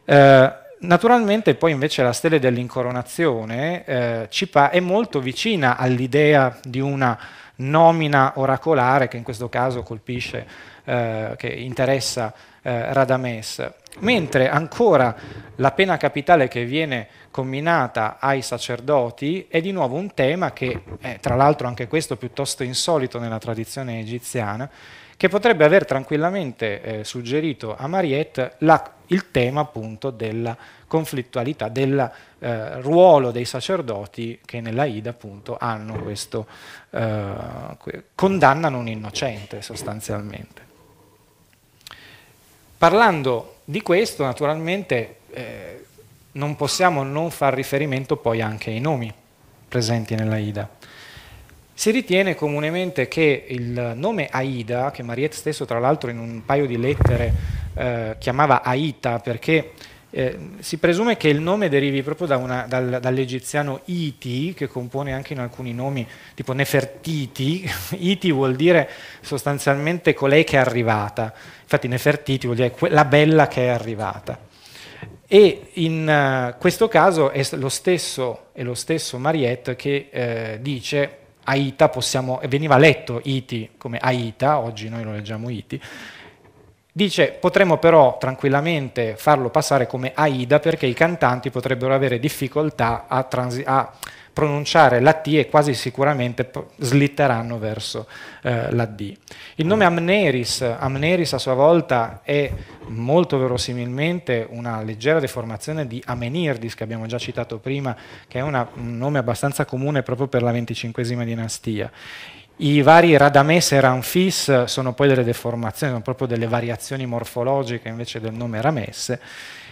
Eh, naturalmente poi invece la stella dell'incoronazione eh, è molto vicina all'idea di una nomina oracolare che in questo caso colpisce, eh, che interessa Radames mentre ancora la pena capitale che viene comminata ai sacerdoti è di nuovo un tema che è tra l'altro anche questo piuttosto insolito nella tradizione egiziana, che potrebbe aver tranquillamente eh, suggerito a Mariette la, il tema appunto della conflittualità, del eh, ruolo dei sacerdoti che nella Ida appunto hanno questo, eh, condannano un innocente sostanzialmente. Parlando di questo naturalmente eh, non possiamo non far riferimento poi anche ai nomi presenti nell'Aida. Si ritiene comunemente che il nome Aida, che Mariette stesso tra l'altro in un paio di lettere eh, chiamava Aita perché eh, si presume che il nome derivi proprio da una, dal, dall'egiziano Iti, che compone anche in alcuni nomi tipo Nefertiti. Iti vuol dire sostanzialmente colei che è arrivata, infatti Nefertiti vuol dire la bella che è arrivata. E in uh, questo caso è lo stesso, è lo stesso Mariette che eh, dice Aita, possiamo, veniva letto Iti come Aita, oggi noi lo leggiamo Iti, Dice, potremmo però tranquillamente farlo passare come AIDA perché i cantanti potrebbero avere difficoltà a, a pronunciare la T e quasi sicuramente slitteranno verso eh, la D. Il nome Amneris, Amneris a sua volta è molto verosimilmente una leggera deformazione di Amenirdis che abbiamo già citato prima, che è una, un nome abbastanza comune proprio per la venticinquesima dinastia. I vari Radames e Ramfis sono poi delle deformazioni, sono proprio delle variazioni morfologiche invece del nome Rames.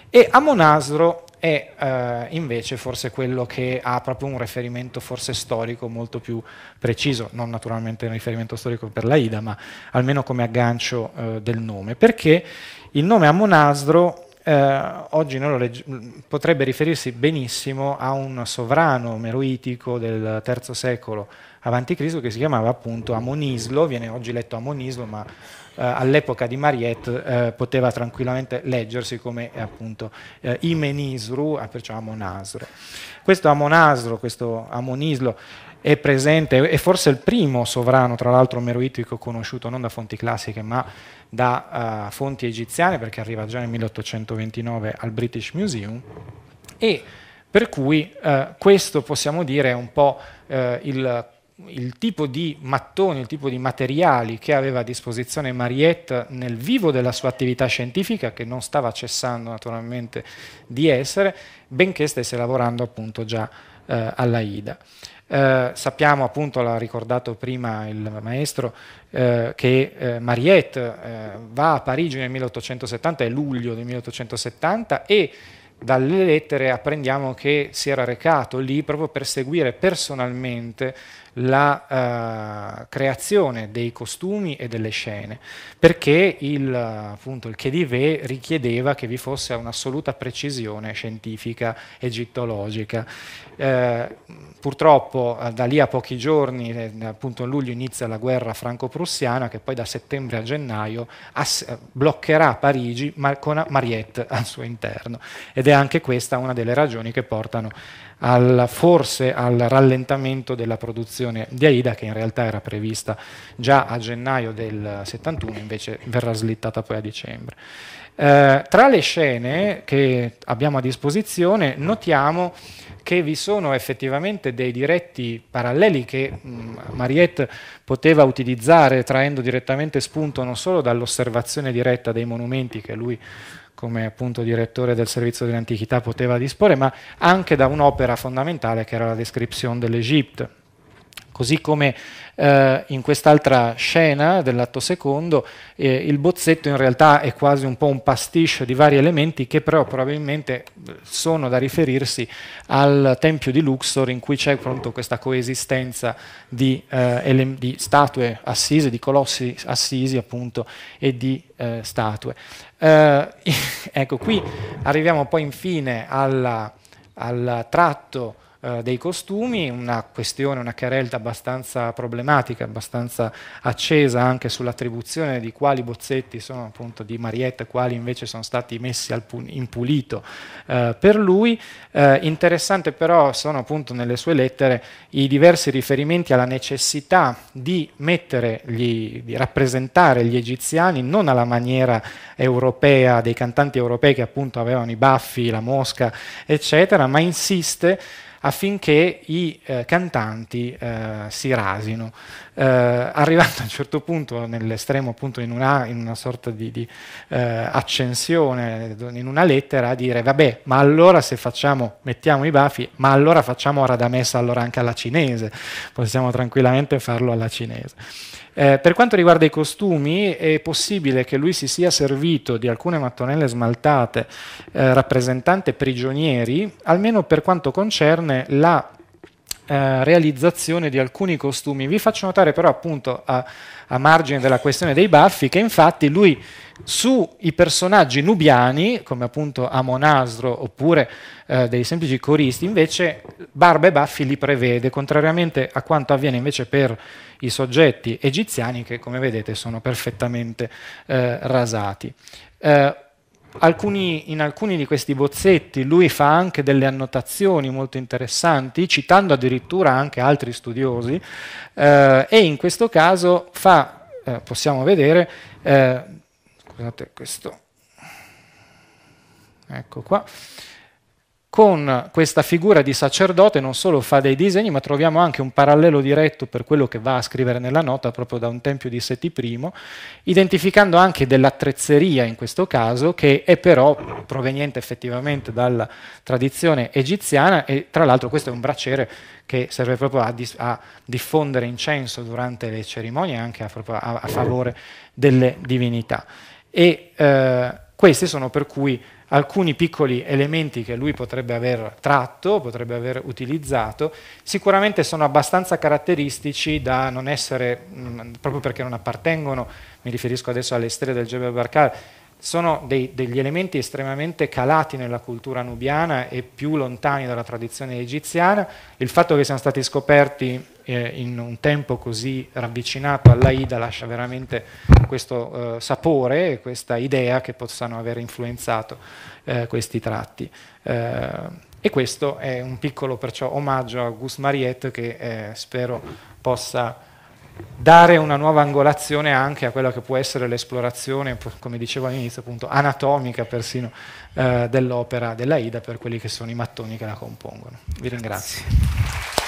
E Amonasro è eh, invece forse quello che ha proprio un riferimento forse storico molto più preciso, non naturalmente un riferimento storico per l'Aida, ma almeno come aggancio eh, del nome, perché il nome Amonasro eh, oggi potrebbe riferirsi benissimo a un sovrano meroitico del III secolo avanti Cristo che si chiamava appunto Amonislo, viene oggi letto Amonislo, ma eh, all'epoca di Mariette eh, poteva tranquillamente leggersi come eh, appunto eh, Imenisru, ah, perciò Amonasro. Questo Amonasro, questo Amonislo è presente, è forse il primo sovrano, tra l'altro meroitico, conosciuto non da fonti classiche ma da uh, fonti egiziane, perché arriva già nel 1829 al British Museum, e per cui uh, questo possiamo dire è un po' uh, il il tipo di mattoni, il tipo di materiali che aveva a disposizione Mariette nel vivo della sua attività scientifica, che non stava cessando naturalmente di essere, benché stesse lavorando appunto già eh, alla IDA. Eh, sappiamo appunto, l'ha ricordato prima il maestro, eh, che eh, Mariette eh, va a Parigi nel 1870, è luglio del 1870, e dalle lettere apprendiamo che si era recato lì proprio per seguire personalmente la uh, creazione dei costumi e delle scene, perché il, appunto, il Chedive richiedeva che vi fosse un'assoluta precisione scientifica egittologica. Eh, purtroppo eh, da lì a pochi giorni, eh, appunto in luglio, inizia la guerra franco-prussiana che poi da settembre a gennaio eh, bloccherà Parigi ma con Mariette al suo interno ed è anche questa una delle ragioni che portano al, forse al rallentamento della produzione presentazione di AIDA che in realtà era prevista già a gennaio del 71, invece verrà slittata poi a dicembre. Eh, tra le scene che abbiamo a disposizione notiamo che vi sono effettivamente dei diretti paralleli che mh, mm, Mariette poteva utilizzare traendo direttamente spunto non solo dall'osservazione diretta dei monumenti che lui come appunto direttore del servizio dell'antichità poteva disporre, ma anche da un'opera fondamentale che era la descrizione dell'Egitto, Così come eh, in quest'altra scena dell'atto secondo, eh, il bozzetto in realtà è quasi un po' un pasticcio di vari elementi che però probabilmente eh, sono da riferirsi al tempio di Luxor in cui c'è appunto questa coesistenza di, eh, di, statue assise, di colossi assisi appunto e di eh, statue. Eh, ecco, qui arriviamo poi infine al tratto eh, dei costumi, una questione, una querelta abbastanza problematica, abbastanza accesa anche sull'attribuzione di quali bozzetti sono appunto di Marietta e quali invece sono stati messi pu in pulito eh, per lui. Eh, interessante però sono appunto nelle sue lettere i diversi riferimenti alla necessità di mettere, gli, di rappresentare gli egiziani non alla maniera europea, dei cantanti europei che appunto avevano i baffi, la mosca, eccetera, ma insiste affinché i eh, cantanti eh, si rasino eh, arrivando a un certo punto nell'estremo appunto in una, in una sorta di, di eh, accensione, in una lettera, a dire vabbè, ma allora se facciamo, mettiamo i baffi, ma allora facciamo Radamessa allora anche alla cinese, possiamo tranquillamente farlo alla cinese. Eh, per quanto riguarda i costumi, è possibile che lui si sia servito di alcune mattonelle smaltate eh, rappresentante prigionieri, almeno per quanto concerne la eh, realizzazione di alcuni costumi. Vi faccio notare però appunto a, a margine della questione dei baffi che infatti lui sui personaggi nubiani, come appunto Amonasro oppure eh, dei semplici coristi, invece barba e baffi li prevede, contrariamente a quanto avviene invece per i soggetti egiziani che come vedete sono perfettamente eh, rasati. Eh, alcuni, in alcuni di questi bozzetti lui fa anche delle annotazioni molto interessanti, citando addirittura anche altri studiosi, eh, e in questo caso fa, eh, possiamo vedere, eh, scusate questo, ecco qua, con questa figura di sacerdote non solo fa dei disegni, ma troviamo anche un parallelo diretto per quello che va a scrivere nella nota proprio da un tempio di Seti I, identificando anche dell'attrezzeria in questo caso, che è però proveniente effettivamente dalla tradizione egiziana e tra l'altro questo è un bracciere che serve proprio a, dis- a diffondere incenso durante le cerimonie anche a, a, a favore delle divinità. E eh, questi sono per cui alcuni piccoli elementi che lui potrebbe aver tratto, potrebbe aver utilizzato, sicuramente sono abbastanza caratteristici da non essere, mh, mm, proprio perché non appartengono, mi riferisco adesso alle stelle del Jebel Barkal, sono dei, degli elementi estremamente calati nella cultura nubiana e più lontani dalla tradizione egiziana. Il fatto che siano stati scoperti eh, in un tempo così ravvicinato all'AIDA lascia veramente questo eh, sapore e questa idea che possano aver influenzato eh, questi tratti. Eh, e questo è un piccolo perciò omaggio a Gus Mariette che eh, spero possa dare una nuova angolazione anche a quella che può essere l'esplorazione, come dicevo all'inizio, appunto, anatomica persino eh, dell'opera dell'Aida per quelli che sono i mattoni che la compongono. Vi ringrazio. Grazie.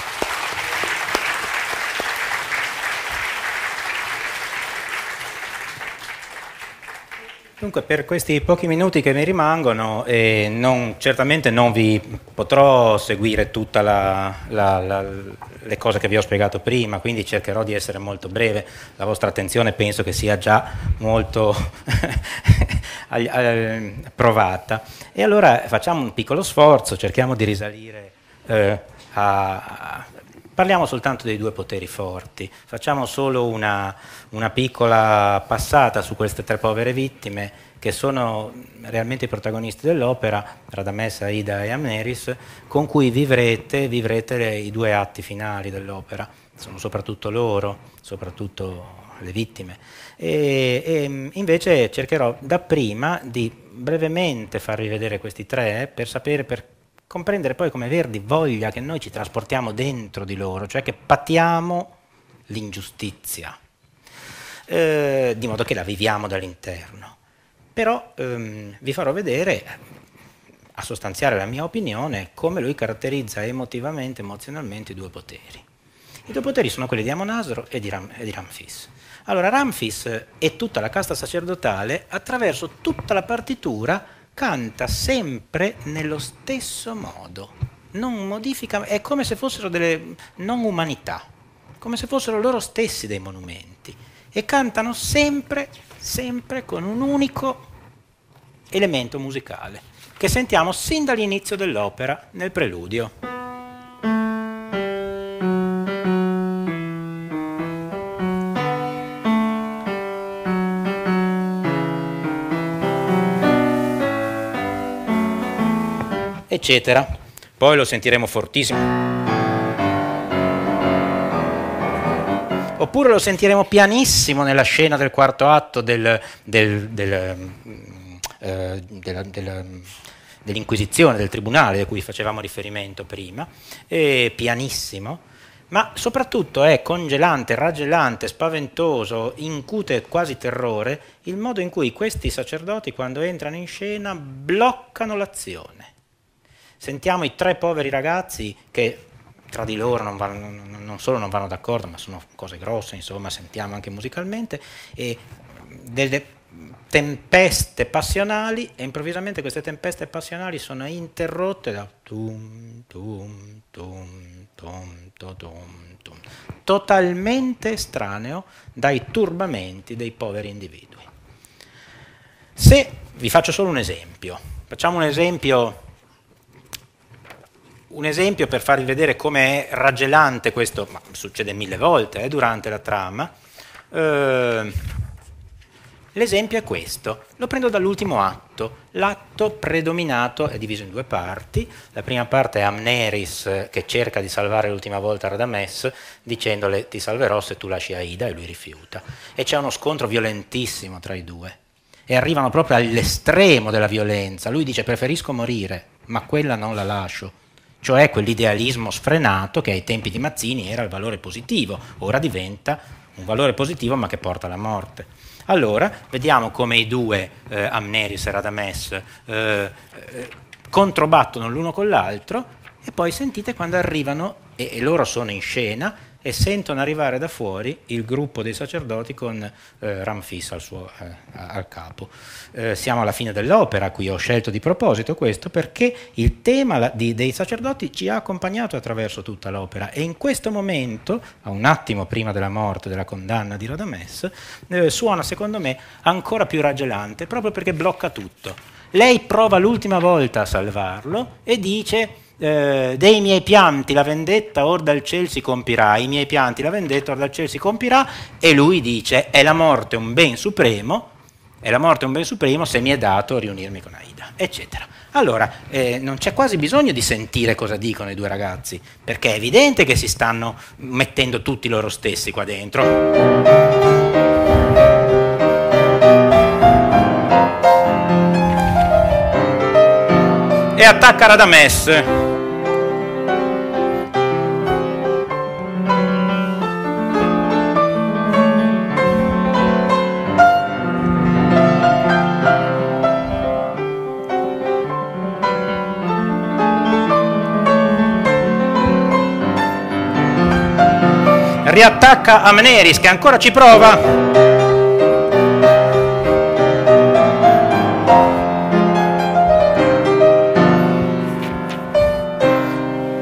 Dunque, per questi pochi minuti che mi rimangono, eh, non, certamente non vi potrò seguire tutte le cose che vi ho spiegato prima, quindi cercherò di essere molto breve. La vostra attenzione penso che sia già molto provata. E allora facciamo un piccolo sforzo, cerchiamo di risalire eh, a, Parliamo soltanto dei due poteri forti, facciamo solo una, una piccola passata su queste tre povere vittime che sono realmente i protagonisti dell'opera, Radamessa, Ida e Amneris, con cui vivrete, vivrete i due atti finali dell'opera. Sono soprattutto loro, soprattutto le vittime. E, e invece cercherò dapprima di brevemente farvi vedere questi tre per sapere perché comprendere poi come Verdi voglia che noi ci trasportiamo dentro di loro, cioè che patiamo l'ingiustizia, eh, di modo che la viviamo dall'interno. Però ehm, vi farò vedere, a sostanziare la mia opinione, come lui caratterizza emotivamente, emozionalmente i due poteri. I due poteri sono quelli di Amonasro e di, Ram, e di Ramfis. Allora Ramfis e tutta la casta sacerdotale, attraverso tutta la partitura, canta sempre nello stesso modo, non modifica, è come se fossero delle non umanità, come se fossero loro stessi dei monumenti e cantano sempre, sempre con un unico elemento musicale che sentiamo sin dall'inizio dell'opera nel preludio. eccetera. Poi lo sentiremo fortissimo. Oppure lo sentiremo pianissimo nella scena del quarto atto del, del, del, eh, della, della, dell'Inquisizione, del Tribunale, a cui facevamo riferimento prima, e pianissimo ma soprattutto è congelante, raggelante, spaventoso, incute quasi terrore il modo in cui questi sacerdoti, quando entrano in scena, bloccano l'azione sentiamo i tre poveri ragazzi che tra di loro non, vanno, non solo non vanno d'accordo, ma sono cose grosse, insomma, sentiamo anche musicalmente, e delle tempeste passionali e improvvisamente queste tempeste passionali sono interrotte da tum, tum, tum, tum, tum, tum, tum, totalmente estraneo dai turbamenti dei poveri individui. Se vi faccio solo un esempio, facciamo un esempio un esempio per farvi vedere come è raggelante questo, ma succede mille volte eh, durante la trama, eh, l'esempio è questo, lo prendo dall'ultimo atto, l'atto predominato è diviso in due parti, la prima parte è Amneris eh, che cerca di salvare l'ultima volta Radames dicendole ti salverò se tu lasci Aida e lui rifiuta e c'è uno scontro violentissimo tra i due e arrivano proprio all'estremo della violenza, lui dice preferisco morire ma quella non la lascio cioè quell'idealismo sfrenato che ai tempi di Mazzini era il valore positivo, ora diventa un valore positivo ma che porta alla morte. Allora vediamo come i due, eh, Amneris e Radames, eh, eh controbattono l'uno con l'altro e poi sentite quando arrivano e, e loro sono in scena e sentono arrivare da fuori il gruppo dei sacerdoti con eh, Ramfis al, suo, eh, al capo. Eh, siamo alla fine dell'opera, qui ho scelto di proposito questo perché il tema di, dei sacerdoti ci ha accompagnato attraverso tutta l'opera e in questo momento, a un attimo prima della morte, della condanna di Radames, eh, suona secondo me ancora più raggelante proprio perché blocca tutto. Lei prova l'ultima volta a salvarlo e dice eh, dei miei pianti la vendetta or dal ciel si compirà, i miei pianti la vendetta or dal ciel si compirà, e lui dice è la morte un ben supremo, è la morte un ben supremo se mi è dato riunirmi con Aida, eccetera. Allora, eh, non c'è quasi bisogno di sentire cosa dicono i due ragazzi, perché è evidente che si stanno mettendo tutti loro stessi qua dentro. e attacca Radames. riattacca Amneris che ancora ci prova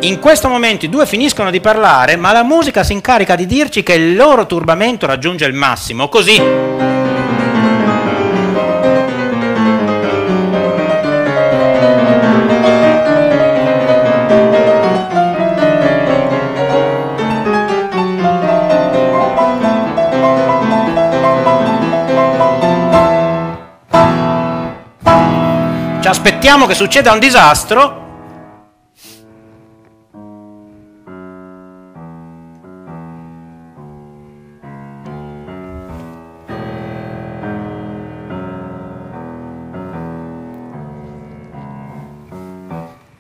In questo momento i due finiscono di parlare, ma la musica si incarica di dirci che il loro turbamento raggiunge il massimo, così aspettiamo che succeda un disastro.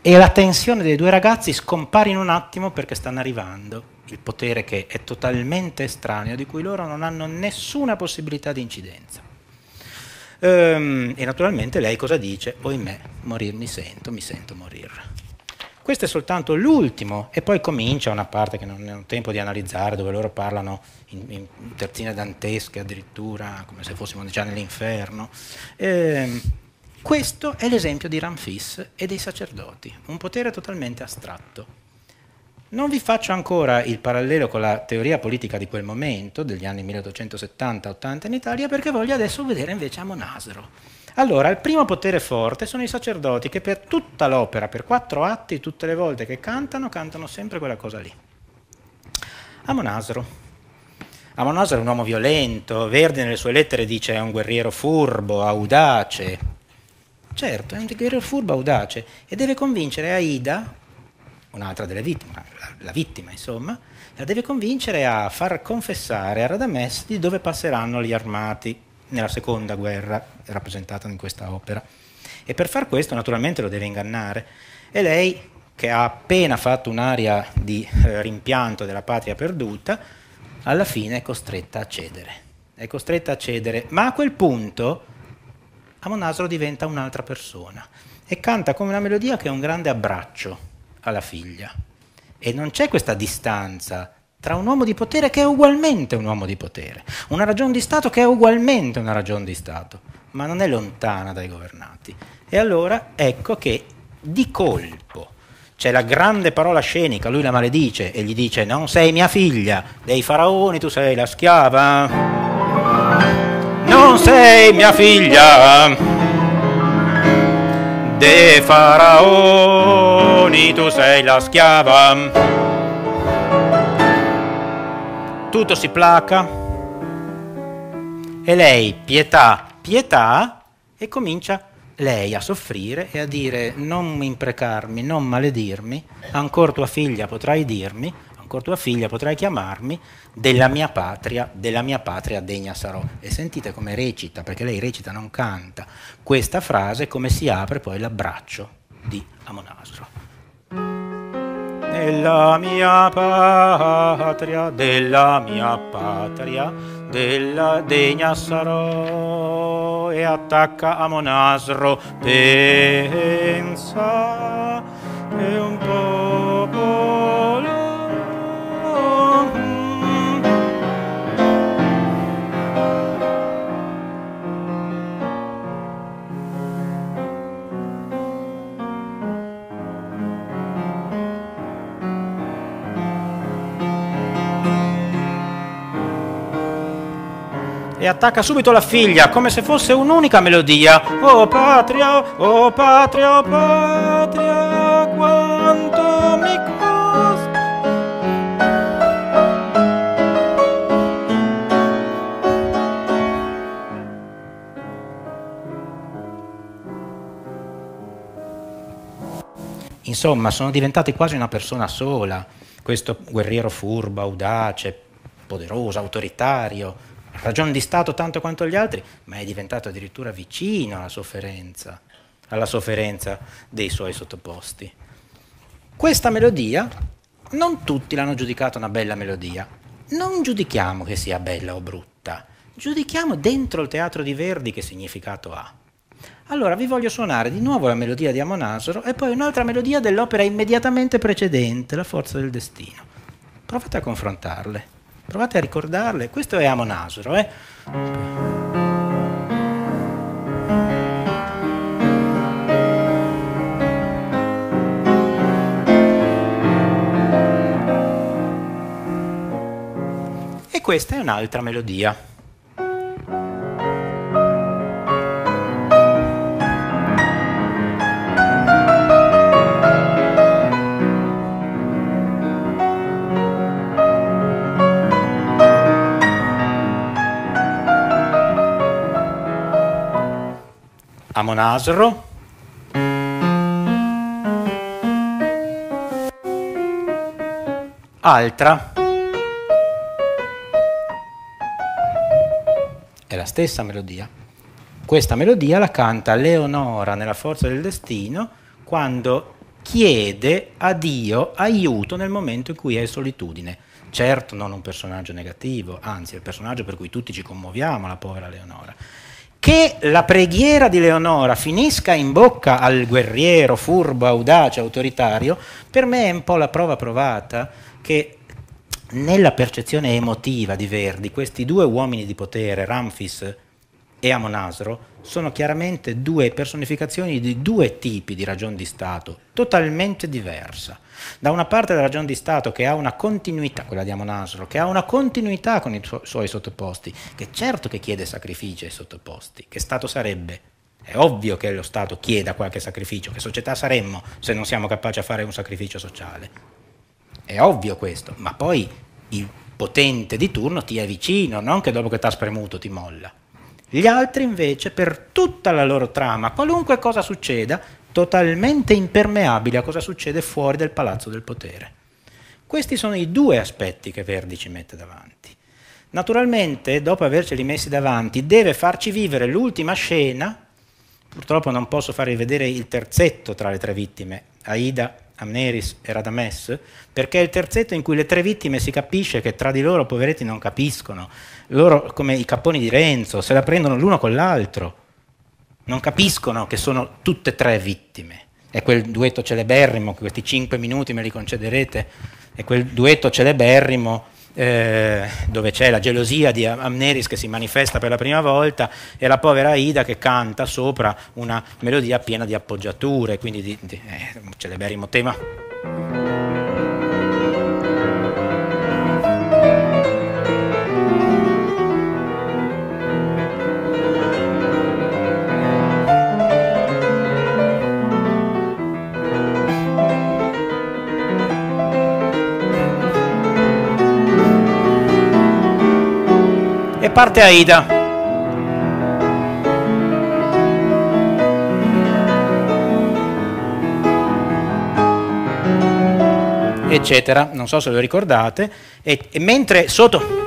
E la tensione dei due ragazzi scompare in un attimo perché stanno arrivando. Il potere che è totalmente estraneo, di cui loro non hanno nessuna possibilità di incidenza. Ehm, e naturalmente lei cosa dice? Ohimè, morir mi sento, mi sento morire. Questo è soltanto l'ultimo e poi comincia una parte che non ho tempo di analizzare dove loro parlano in, in terzine dantesche addirittura, come se fossimo già nell'inferno. Ehm, questo è l'esempio di Ramfis e dei sacerdoti, un potere totalmente astratto. Non vi faccio ancora il parallelo con la teoria politica di quel momento, degli anni 1870-80 in Italia, perché voglio adesso vedere invece a Monasero. Allora, il primo potere forte sono i sacerdoti che per tutta l'opera, per quattro atti, tutte le volte che cantano, cantano sempre quella cosa lì. A Monasero. A Monasero è un uomo violento, Verdi nelle sue lettere dice è un guerriero furbo, audace. Certo, è un guerriero furbo, audace e deve convincere Aida, un'altra delle vittime, la vittima insomma, la deve convincere a far confessare a Radames di dove passeranno gli armati nella seconda guerra rappresentata in questa opera. E per far questo naturalmente lo deve ingannare. E lei, che ha appena fatto un'aria di eh, rimpianto della patria perduta, alla fine è costretta a cedere. È costretta a cedere, ma a quel punto Amonasro diventa un'altra persona e canta come una melodia che è un grande abbraccio alla figlia. E non c'è questa distanza tra un uomo di potere che è ugualmente un uomo di potere, una ragione di Stato che è ugualmente una ragione di Stato, ma non è lontana dai governati. E allora ecco che di colpo c'è la grande parola scenica, lui la maledice e gli dice non sei mia figlia, dei faraoni tu sei la schiava, non sei mia figlia dei faraoni tu sei la schiava. Tutto si placa e lei, pietà, pietà, e comincia lei a soffrire e a dire non imprecarmi, non maledirmi, ancora tua figlia potrai dirmi, con tua figlia potrai chiamarmi della mia patria, della mia patria degna sarò. E sentite come recita, perché lei recita, non canta, questa frase come si apre poi l'abbraccio di Amonasro. Della mia patria, della mia patria, della degna sarò e attacca a Monasro, pensa che un popolo e attacca subito la figlia, come se fosse un'unica melodia. Oh patria, oh patria, oh patria, quanto mi costa. Insomma, sono diventati quasi una persona sola, questo guerriero furbo, audace, poderoso, autoritario, ragione di Stato tanto quanto gli altri, ma è diventato addirittura vicino alla sofferenza, alla sofferenza dei suoi sottoposti. Questa melodia non tutti l'hanno giudicata una bella melodia. Non giudichiamo che sia bella o brutta, giudichiamo dentro il teatro di Verdi che significato ha. Allora vi voglio suonare di nuovo la melodia di Amonasoro e poi un'altra melodia dell'opera immediatamente precedente, La forza del destino. Provate a confrontarle. Provate a ricordarle, questo è Amon Asro, eh? E questa è un'altra melodia. a Monasro. Altra. È la stessa melodia. Questa melodia la canta Leonora nella Forza del Destino quando chiede a Dio aiuto nel momento in cui è in solitudine. Certo non un personaggio negativo, anzi è il personaggio per cui tutti ci commuoviamo, la povera Leonora che la preghiera di Leonora finisca in bocca al guerriero furbo, audace, autoritario, per me è un po' la prova provata che nella percezione emotiva di Verdi questi due uomini di potere, Ramfis e Amonasro, sono chiaramente due personificazioni di due tipi di ragion di Stato, totalmente diversa. Da una parte la ragion di Stato che ha una continuità, quella di Amonasro, che ha una continuità con i su suoi sottoposti, che certo che chiede sacrifici ai sottoposti, che Stato sarebbe? È ovvio che lo Stato chieda qualche sacrificio, che società saremmo se non siamo capaci a fare un sacrificio sociale. È ovvio questo, ma poi il potente di turno ti è vicino, non che dopo che ti ha spremuto ti molla. Gli altri invece, per tutta la loro trama, qualunque cosa succeda, totalmente impermeabili a cosa succede fuori del palazzo del potere. Questi sono i due aspetti che Verdi ci mette davanti. Naturalmente, dopo averceli messi davanti, deve farci vivere l'ultima scena, purtroppo non posso farvi vedere il terzetto tra le tre vittime, Aida, Amneris e Radames, perché è il terzetto in cui le tre vittime si capisce che tra di loro, poveretti, non capiscono. Loro, come i capponi di Renzo, se la prendono l'uno con l'altro. Non capiscono che sono tutte e tre vittime. È quel duetto celeberrimo, questi cinque minuti me li concederete, è quel duetto celeberrimo eh, dove c'è la gelosia di Amneris che si manifesta per la prima volta e la povera Ida che canta sopra una melodia piena di appoggiature, quindi di, di, eh, un celeberrimo tema. parte Aida. Eccetera, non so se lo ricordate. E, e mentre sotto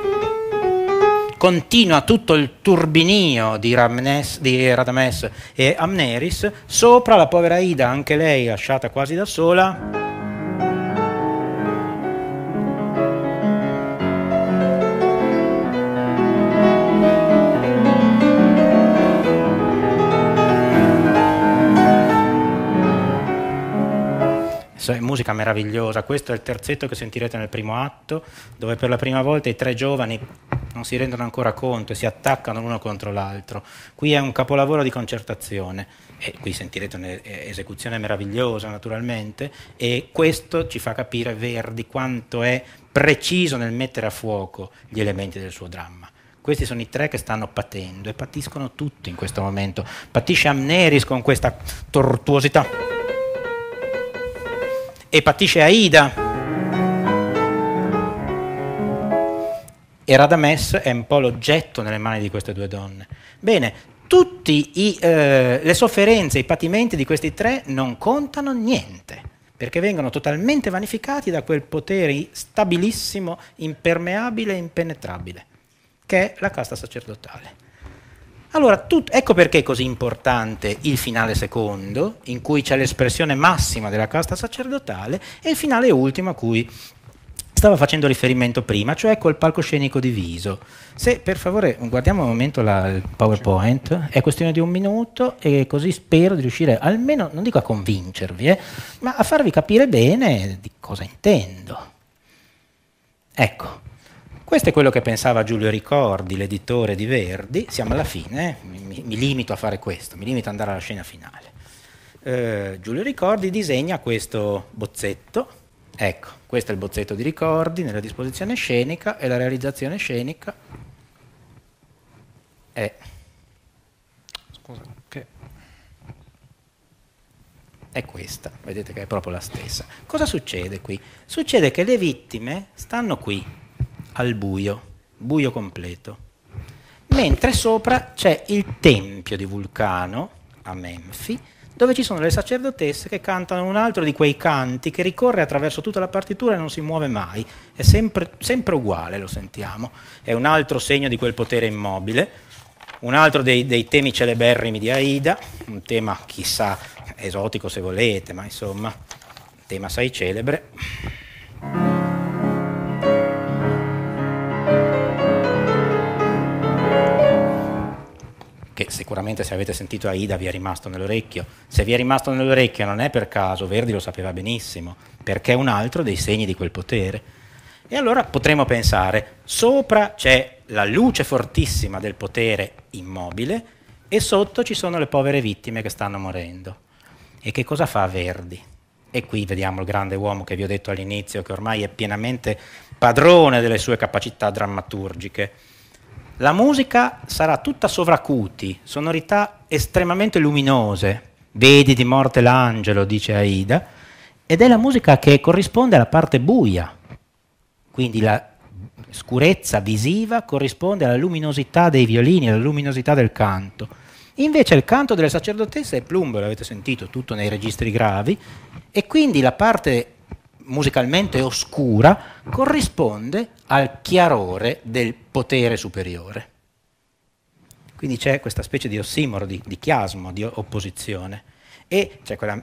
continua tutto il turbinio di, Ramnes, di Radames e Amneris, sopra la povera Ida, anche lei lasciata quasi da sola. cioè, musica meravigliosa. Questo è il terzetto che sentirete nel primo atto, dove per la prima volta i tre giovani non si rendono ancora conto e si attaccano l'uno contro l'altro. Qui è un capolavoro di concertazione e qui sentirete un'esecuzione meravigliosa naturalmente e questo ci fa capire Verdi quanto è preciso nel mettere a fuoco gli elementi del suo dramma. Questi sono i tre che stanno patendo e patiscono tutti in questo momento. Patisce Amneris con questa tortuosità e patisce Aida. E Radames è un po' l'oggetto nelle mani di queste due donne. Bene, tutte eh, le sofferenze, i patimenti di questi tre non contano niente, perché vengono totalmente vanificati da quel potere stabilissimo, impermeabile e impenetrabile, che è la casta sacerdotale. Allora, tut- ecco perché è così importante il finale secondo, in cui c'è l'espressione massima della casta sacerdotale, e il finale ultimo a cui stavo facendo riferimento prima, cioè col palcoscenico diviso. Se per favore guardiamo un momento la, il PowerPoint, è questione di un minuto e così spero di riuscire almeno, non dico a convincervi, eh, ma a farvi capire bene di cosa intendo. Ecco. Questo è quello che pensava Giulio Ricordi, l'editore di Verdi. Siamo alla fine, mi, mi limito a fare questo, mi limito ad andare alla scena finale. Eh, Giulio Ricordi disegna questo bozzetto. Ecco, questo è il bozzetto di Ricordi nella disposizione scenica e la realizzazione scenica è... Scusa, che... È questa, vedete che è proprio la stessa. Cosa succede qui? Succede che le vittime stanno qui, al buio, buio completo. Mentre sopra c'è il tempio di Vulcano a Menfi, dove ci sono le sacerdotesse che cantano un altro di quei canti che ricorre attraverso tutta la partitura e non si muove mai, è sempre, sempre uguale, lo sentiamo, è un altro segno di quel potere immobile, un altro dei, dei temi celeberrimi di Aida, un tema chissà esotico se volete, ma insomma, tema assai celebre. che sicuramente se avete sentito Aida vi è rimasto nell'orecchio. Se vi è rimasto nell'orecchio non è per caso, Verdi lo sapeva benissimo, perché è un altro dei segni di quel potere. E allora potremmo pensare, sopra c'è la luce fortissima del potere immobile e sotto ci sono le povere vittime che stanno morendo. E che cosa fa Verdi? E qui vediamo il grande uomo che vi ho detto all'inizio, che ormai è pienamente padrone delle sue capacità drammaturgiche la musica sarà tutta sovracuti, sonorità estremamente luminose. Vedi di morte l'angelo, dice Aida, ed è la musica che corrisponde alla parte buia. Quindi la scurezza visiva corrisponde alla luminosità dei violini, alla luminosità del canto. Invece il canto delle sacerdotesse è plumbo, l'avete sentito, tutto nei registri gravi, e quindi la parte musicalmente oscura corrisponde al chiarore del potere superiore. Quindi c'è questa specie di ossimoro, di, di chiasmo, di opposizione. E c'è quella,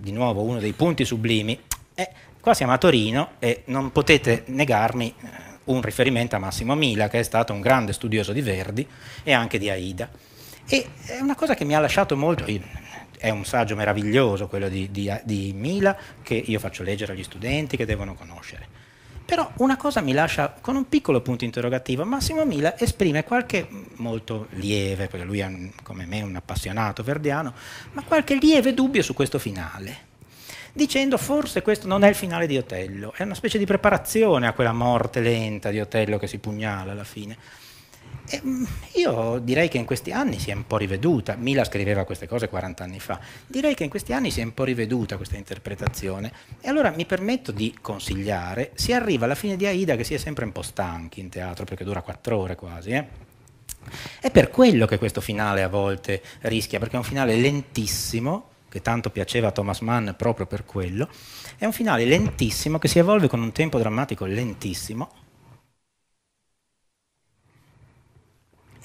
di nuovo uno dei punti sublimi. Eh, qua siamo a Torino e non potete negarmi eh, un riferimento a Massimo Mila, che è stato un grande studioso di Verdi e anche di Aida. E è una cosa che mi ha lasciato molto, è un saggio meraviglioso quello di, di, di Mila che io faccio leggere agli studenti che devono conoscere. Però una cosa mi lascia con un piccolo punto interrogativo. Massimo Mila esprime qualche, mm, molto lieve, perché lui è un, come me un appassionato verdiano, ma qualche lieve dubbio su questo finale, dicendo forse questo non è il finale di Otello, è una specie di preparazione a quella morte lenta di Otello che si pugnala alla fine. E eh, mm, io direi che in questi anni si è un po' riveduta, Mila scriveva queste cose 40 anni fa, direi che in questi anni si è un po' riveduta questa interpretazione e allora mi permetto di consigliare, si arriva alla fine di Aida che si è sempre un po' stanchi in teatro perché dura 4 ore quasi, eh? è per quello che questo finale a volte rischia, perché è un finale lentissimo, che tanto piaceva a Thomas Mann proprio per quello, è un finale lentissimo che si evolve con un tempo drammatico lentissimo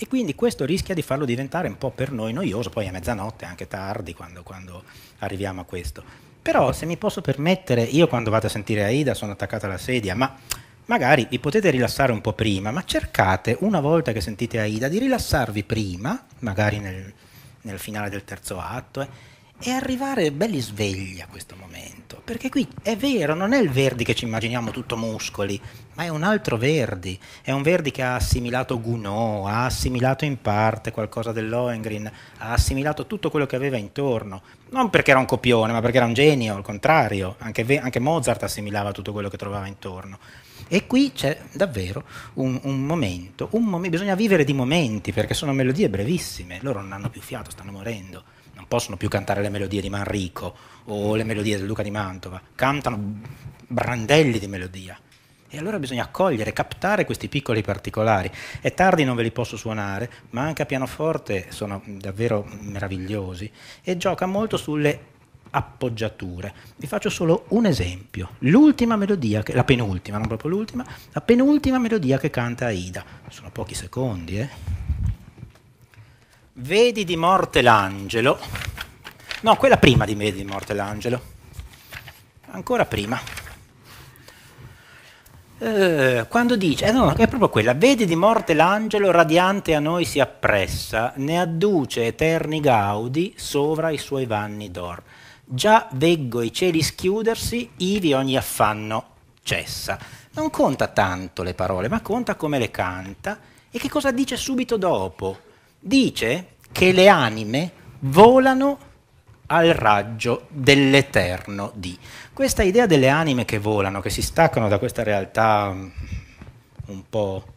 e quindi questo rischia di farlo diventare un po' per noi noioso, poi a mezzanotte, anche tardi, quando, quando arriviamo a questo. Però se mi posso permettere, io quando vado a sentire Aida sono attaccata alla sedia, ma magari vi potete rilassare un po' prima, ma cercate una volta che sentite Aida di rilassarvi prima, magari nel, nel finale del terzo atto. Eh, e arrivare belli svegli a questo momento. Perché qui è vero, non è il Verdi che ci immaginiamo tutto muscoli, ma è un altro Verdi. È un Verdi che ha assimilato Gounod, ha assimilato in parte qualcosa dell'Oengrin, ha assimilato tutto quello che aveva intorno. Non perché era un copione, ma perché era un genio, al contrario. Anche, anche Mozart assimilava tutto quello che trovava intorno. E qui c'è davvero un, un momento, un mom- bisogna vivere di momenti perché sono melodie brevissime, loro non hanno più fiato, stanno morendo possono più cantare le melodie di Manrico o le melodie del Duca di Mantova, cantano brandelli di melodia. E allora bisogna accogliere, captare questi piccoli particolari. È tardi, non ve li posso suonare, ma anche a pianoforte sono davvero meravigliosi e gioca molto sulle appoggiature. Vi faccio solo un esempio. L'ultima melodia, la penultima, non proprio l'ultima, la penultima melodia che canta Aida. Sono pochi secondi, eh? Vedi di morte l'angelo. No, quella prima di Vedi di morte l'angelo. Ancora prima. Eh, quando dice, eh no, è proprio quella, vedi di morte l'angelo radiante a noi si appressa, ne adduce eterni gaudi sovra i suoi vanni d'or. Già veggo i cieli schiudersi, ivi ogni affanno cessa. Non conta tanto le parole, ma conta come le canta e che cosa dice subito dopo dice che le anime volano al raggio dell'eterno di. Questa idea delle anime che volano, che si staccano da questa realtà mm, un po'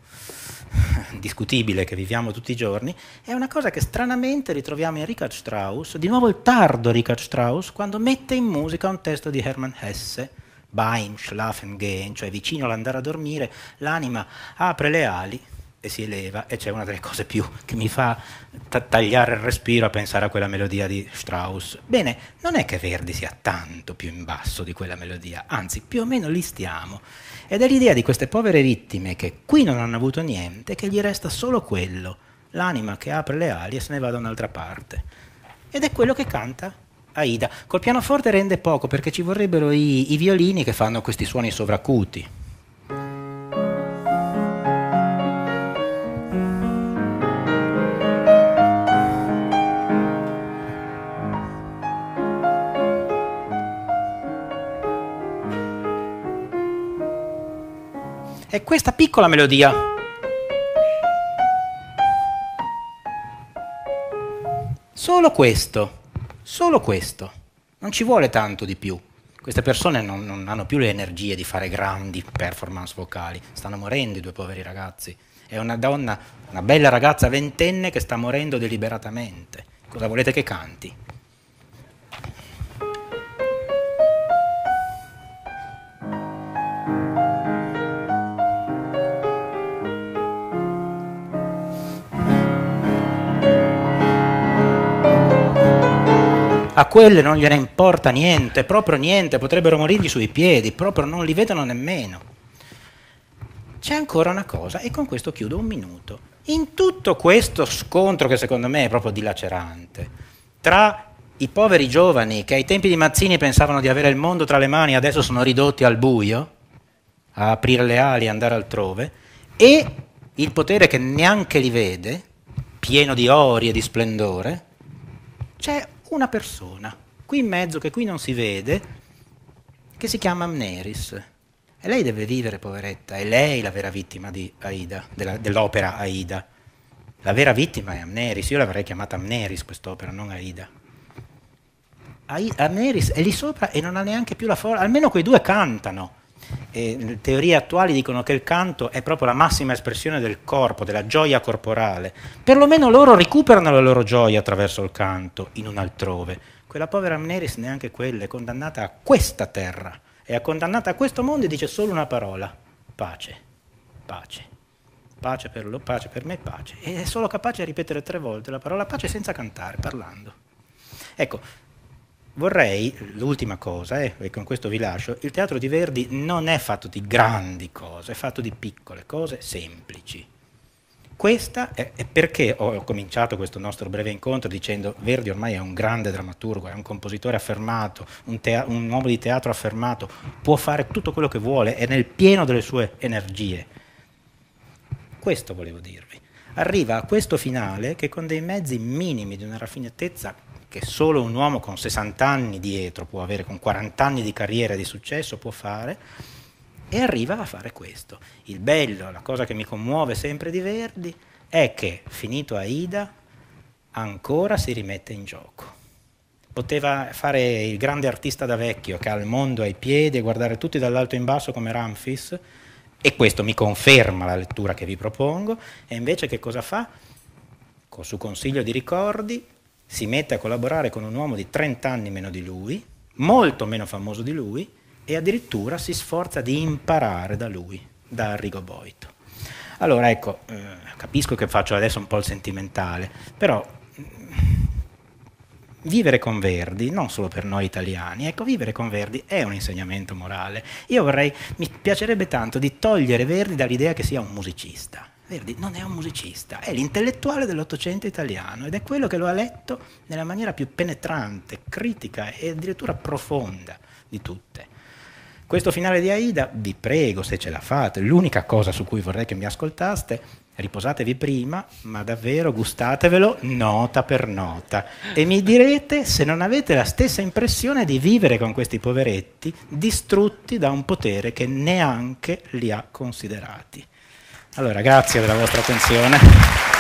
discutibile che viviamo tutti i giorni, è una cosa che stranamente ritroviamo in Richard Strauss, di nuovo il tardo Richard Strauss, quando mette in musica un testo di Hermann Hesse, Beim Schlafengehen, cioè vicino all'andare a dormire, l'anima apre le ali e si eleva e c'è una delle cose più che mi fa t- tagliare il respiro a pensare a quella melodia di Strauss. Bene, non è che Verdi sia tanto più in basso di quella melodia, anzi più o meno lì stiamo. Ed è l'idea di queste povere vittime che qui non hanno avuto niente, che gli resta solo quello, l'anima che apre le ali e se ne va da un'altra parte. Ed è quello che canta Aida. Col pianoforte rende poco perché ci vorrebbero i, i violini che fanno questi suoni sovracuti. è questa piccola melodia. Solo questo, solo questo. Non ci vuole tanto di più. Queste persone non, non hanno più le energie di fare grandi performance vocali, stanno morendo i due poveri ragazzi. È una donna, una bella ragazza ventenne che sta morendo deliberatamente. Cosa volete che canti? a quelle non gliene importa niente, proprio niente, potrebbero morirgli sui piedi, proprio non li vedono nemmeno. C'è ancora una cosa, e con questo chiudo un minuto. In tutto questo scontro, che secondo me è proprio dilacerante, tra i poveri giovani che ai tempi di Mazzini pensavano di avere il mondo tra le mani, adesso sono ridotti al buio, a aprire le ali e andare altrove, e il potere che neanche li vede, pieno di ori e di splendore, c'è una persona, qui in mezzo, che qui non si vede, che si chiama Amneris. E lei deve vivere, poveretta, è lei la vera vittima di Aida, dell'opera Aida. La vera vittima è Amneris, io l'avrei chiamata Amneris quest'opera, non Aida. Amneris è lì sopra e non ha neanche più la forza, almeno quei due cantano. E teorie attuali dicono che il canto è proprio la massima espressione del corpo, della gioia corporale. Perlomeno loro recuperano la loro gioia attraverso il canto in un altrove. Quella povera Amneris neanche quella è condannata a questa terra, è condannata a questo mondo e dice solo una parola, pace, pace, pace per loro, pace per me, pace. E è solo capace di ripetere tre volte la parola pace senza cantare, parlando. Ecco, Vorrei, l'ultima cosa, eh, e con questo vi lascio, il teatro di Verdi non è fatto di grandi cose, è fatto di piccole cose semplici. Questa è, è perché ho cominciato questo nostro breve incontro dicendo Verdi ormai è un grande drammaturgo, è un compositore affermato, un, tea- un uomo di teatro affermato, può fare tutto quello che vuole, è nel pieno delle sue energie. Questo volevo dirvi. Arriva a questo finale che con dei mezzi minimi di una raffinatezza che solo un uomo con 60 anni dietro può avere, con 40 anni di carriera e di successo può fare, e arriva a fare questo. Il bello, la cosa che mi commuove sempre di Verdi, è che finito Aida ancora si rimette in gioco. Poteva fare il grande artista da vecchio che ha il mondo ai piedi e guardare tutti dall'alto in basso come Ramfis, e questo mi conferma la lettura che vi propongo, e invece che cosa fa? Con suo consiglio di ricordi si mette a collaborare con un uomo di 30 anni meno di lui, molto meno famoso di lui, e addirittura si sforza di imparare da lui, da Arrigo Boito. Allora ecco, eh, capisco che faccio adesso un po' il sentimentale, però mm, vivere con Verdi, non solo per noi italiani, ecco, vivere con Verdi è un insegnamento morale. Io vorrei, mi piacerebbe tanto di togliere Verdi dall'idea che sia un musicista Verdi non è un musicista, è l'intellettuale dell'Ottocento italiano ed è quello che lo ha letto nella maniera più penetrante, critica e addirittura profonda di tutte. Questo finale di Aida, vi prego se ce la fate, l'unica cosa su cui vorrei che mi ascoltaste, riposatevi prima, ma davvero gustatevelo nota per nota e mi direte se non avete la stessa impressione di vivere con questi poveretti distrutti da un potere che neanche li ha considerati. Allora, grazie della vostra attenzione.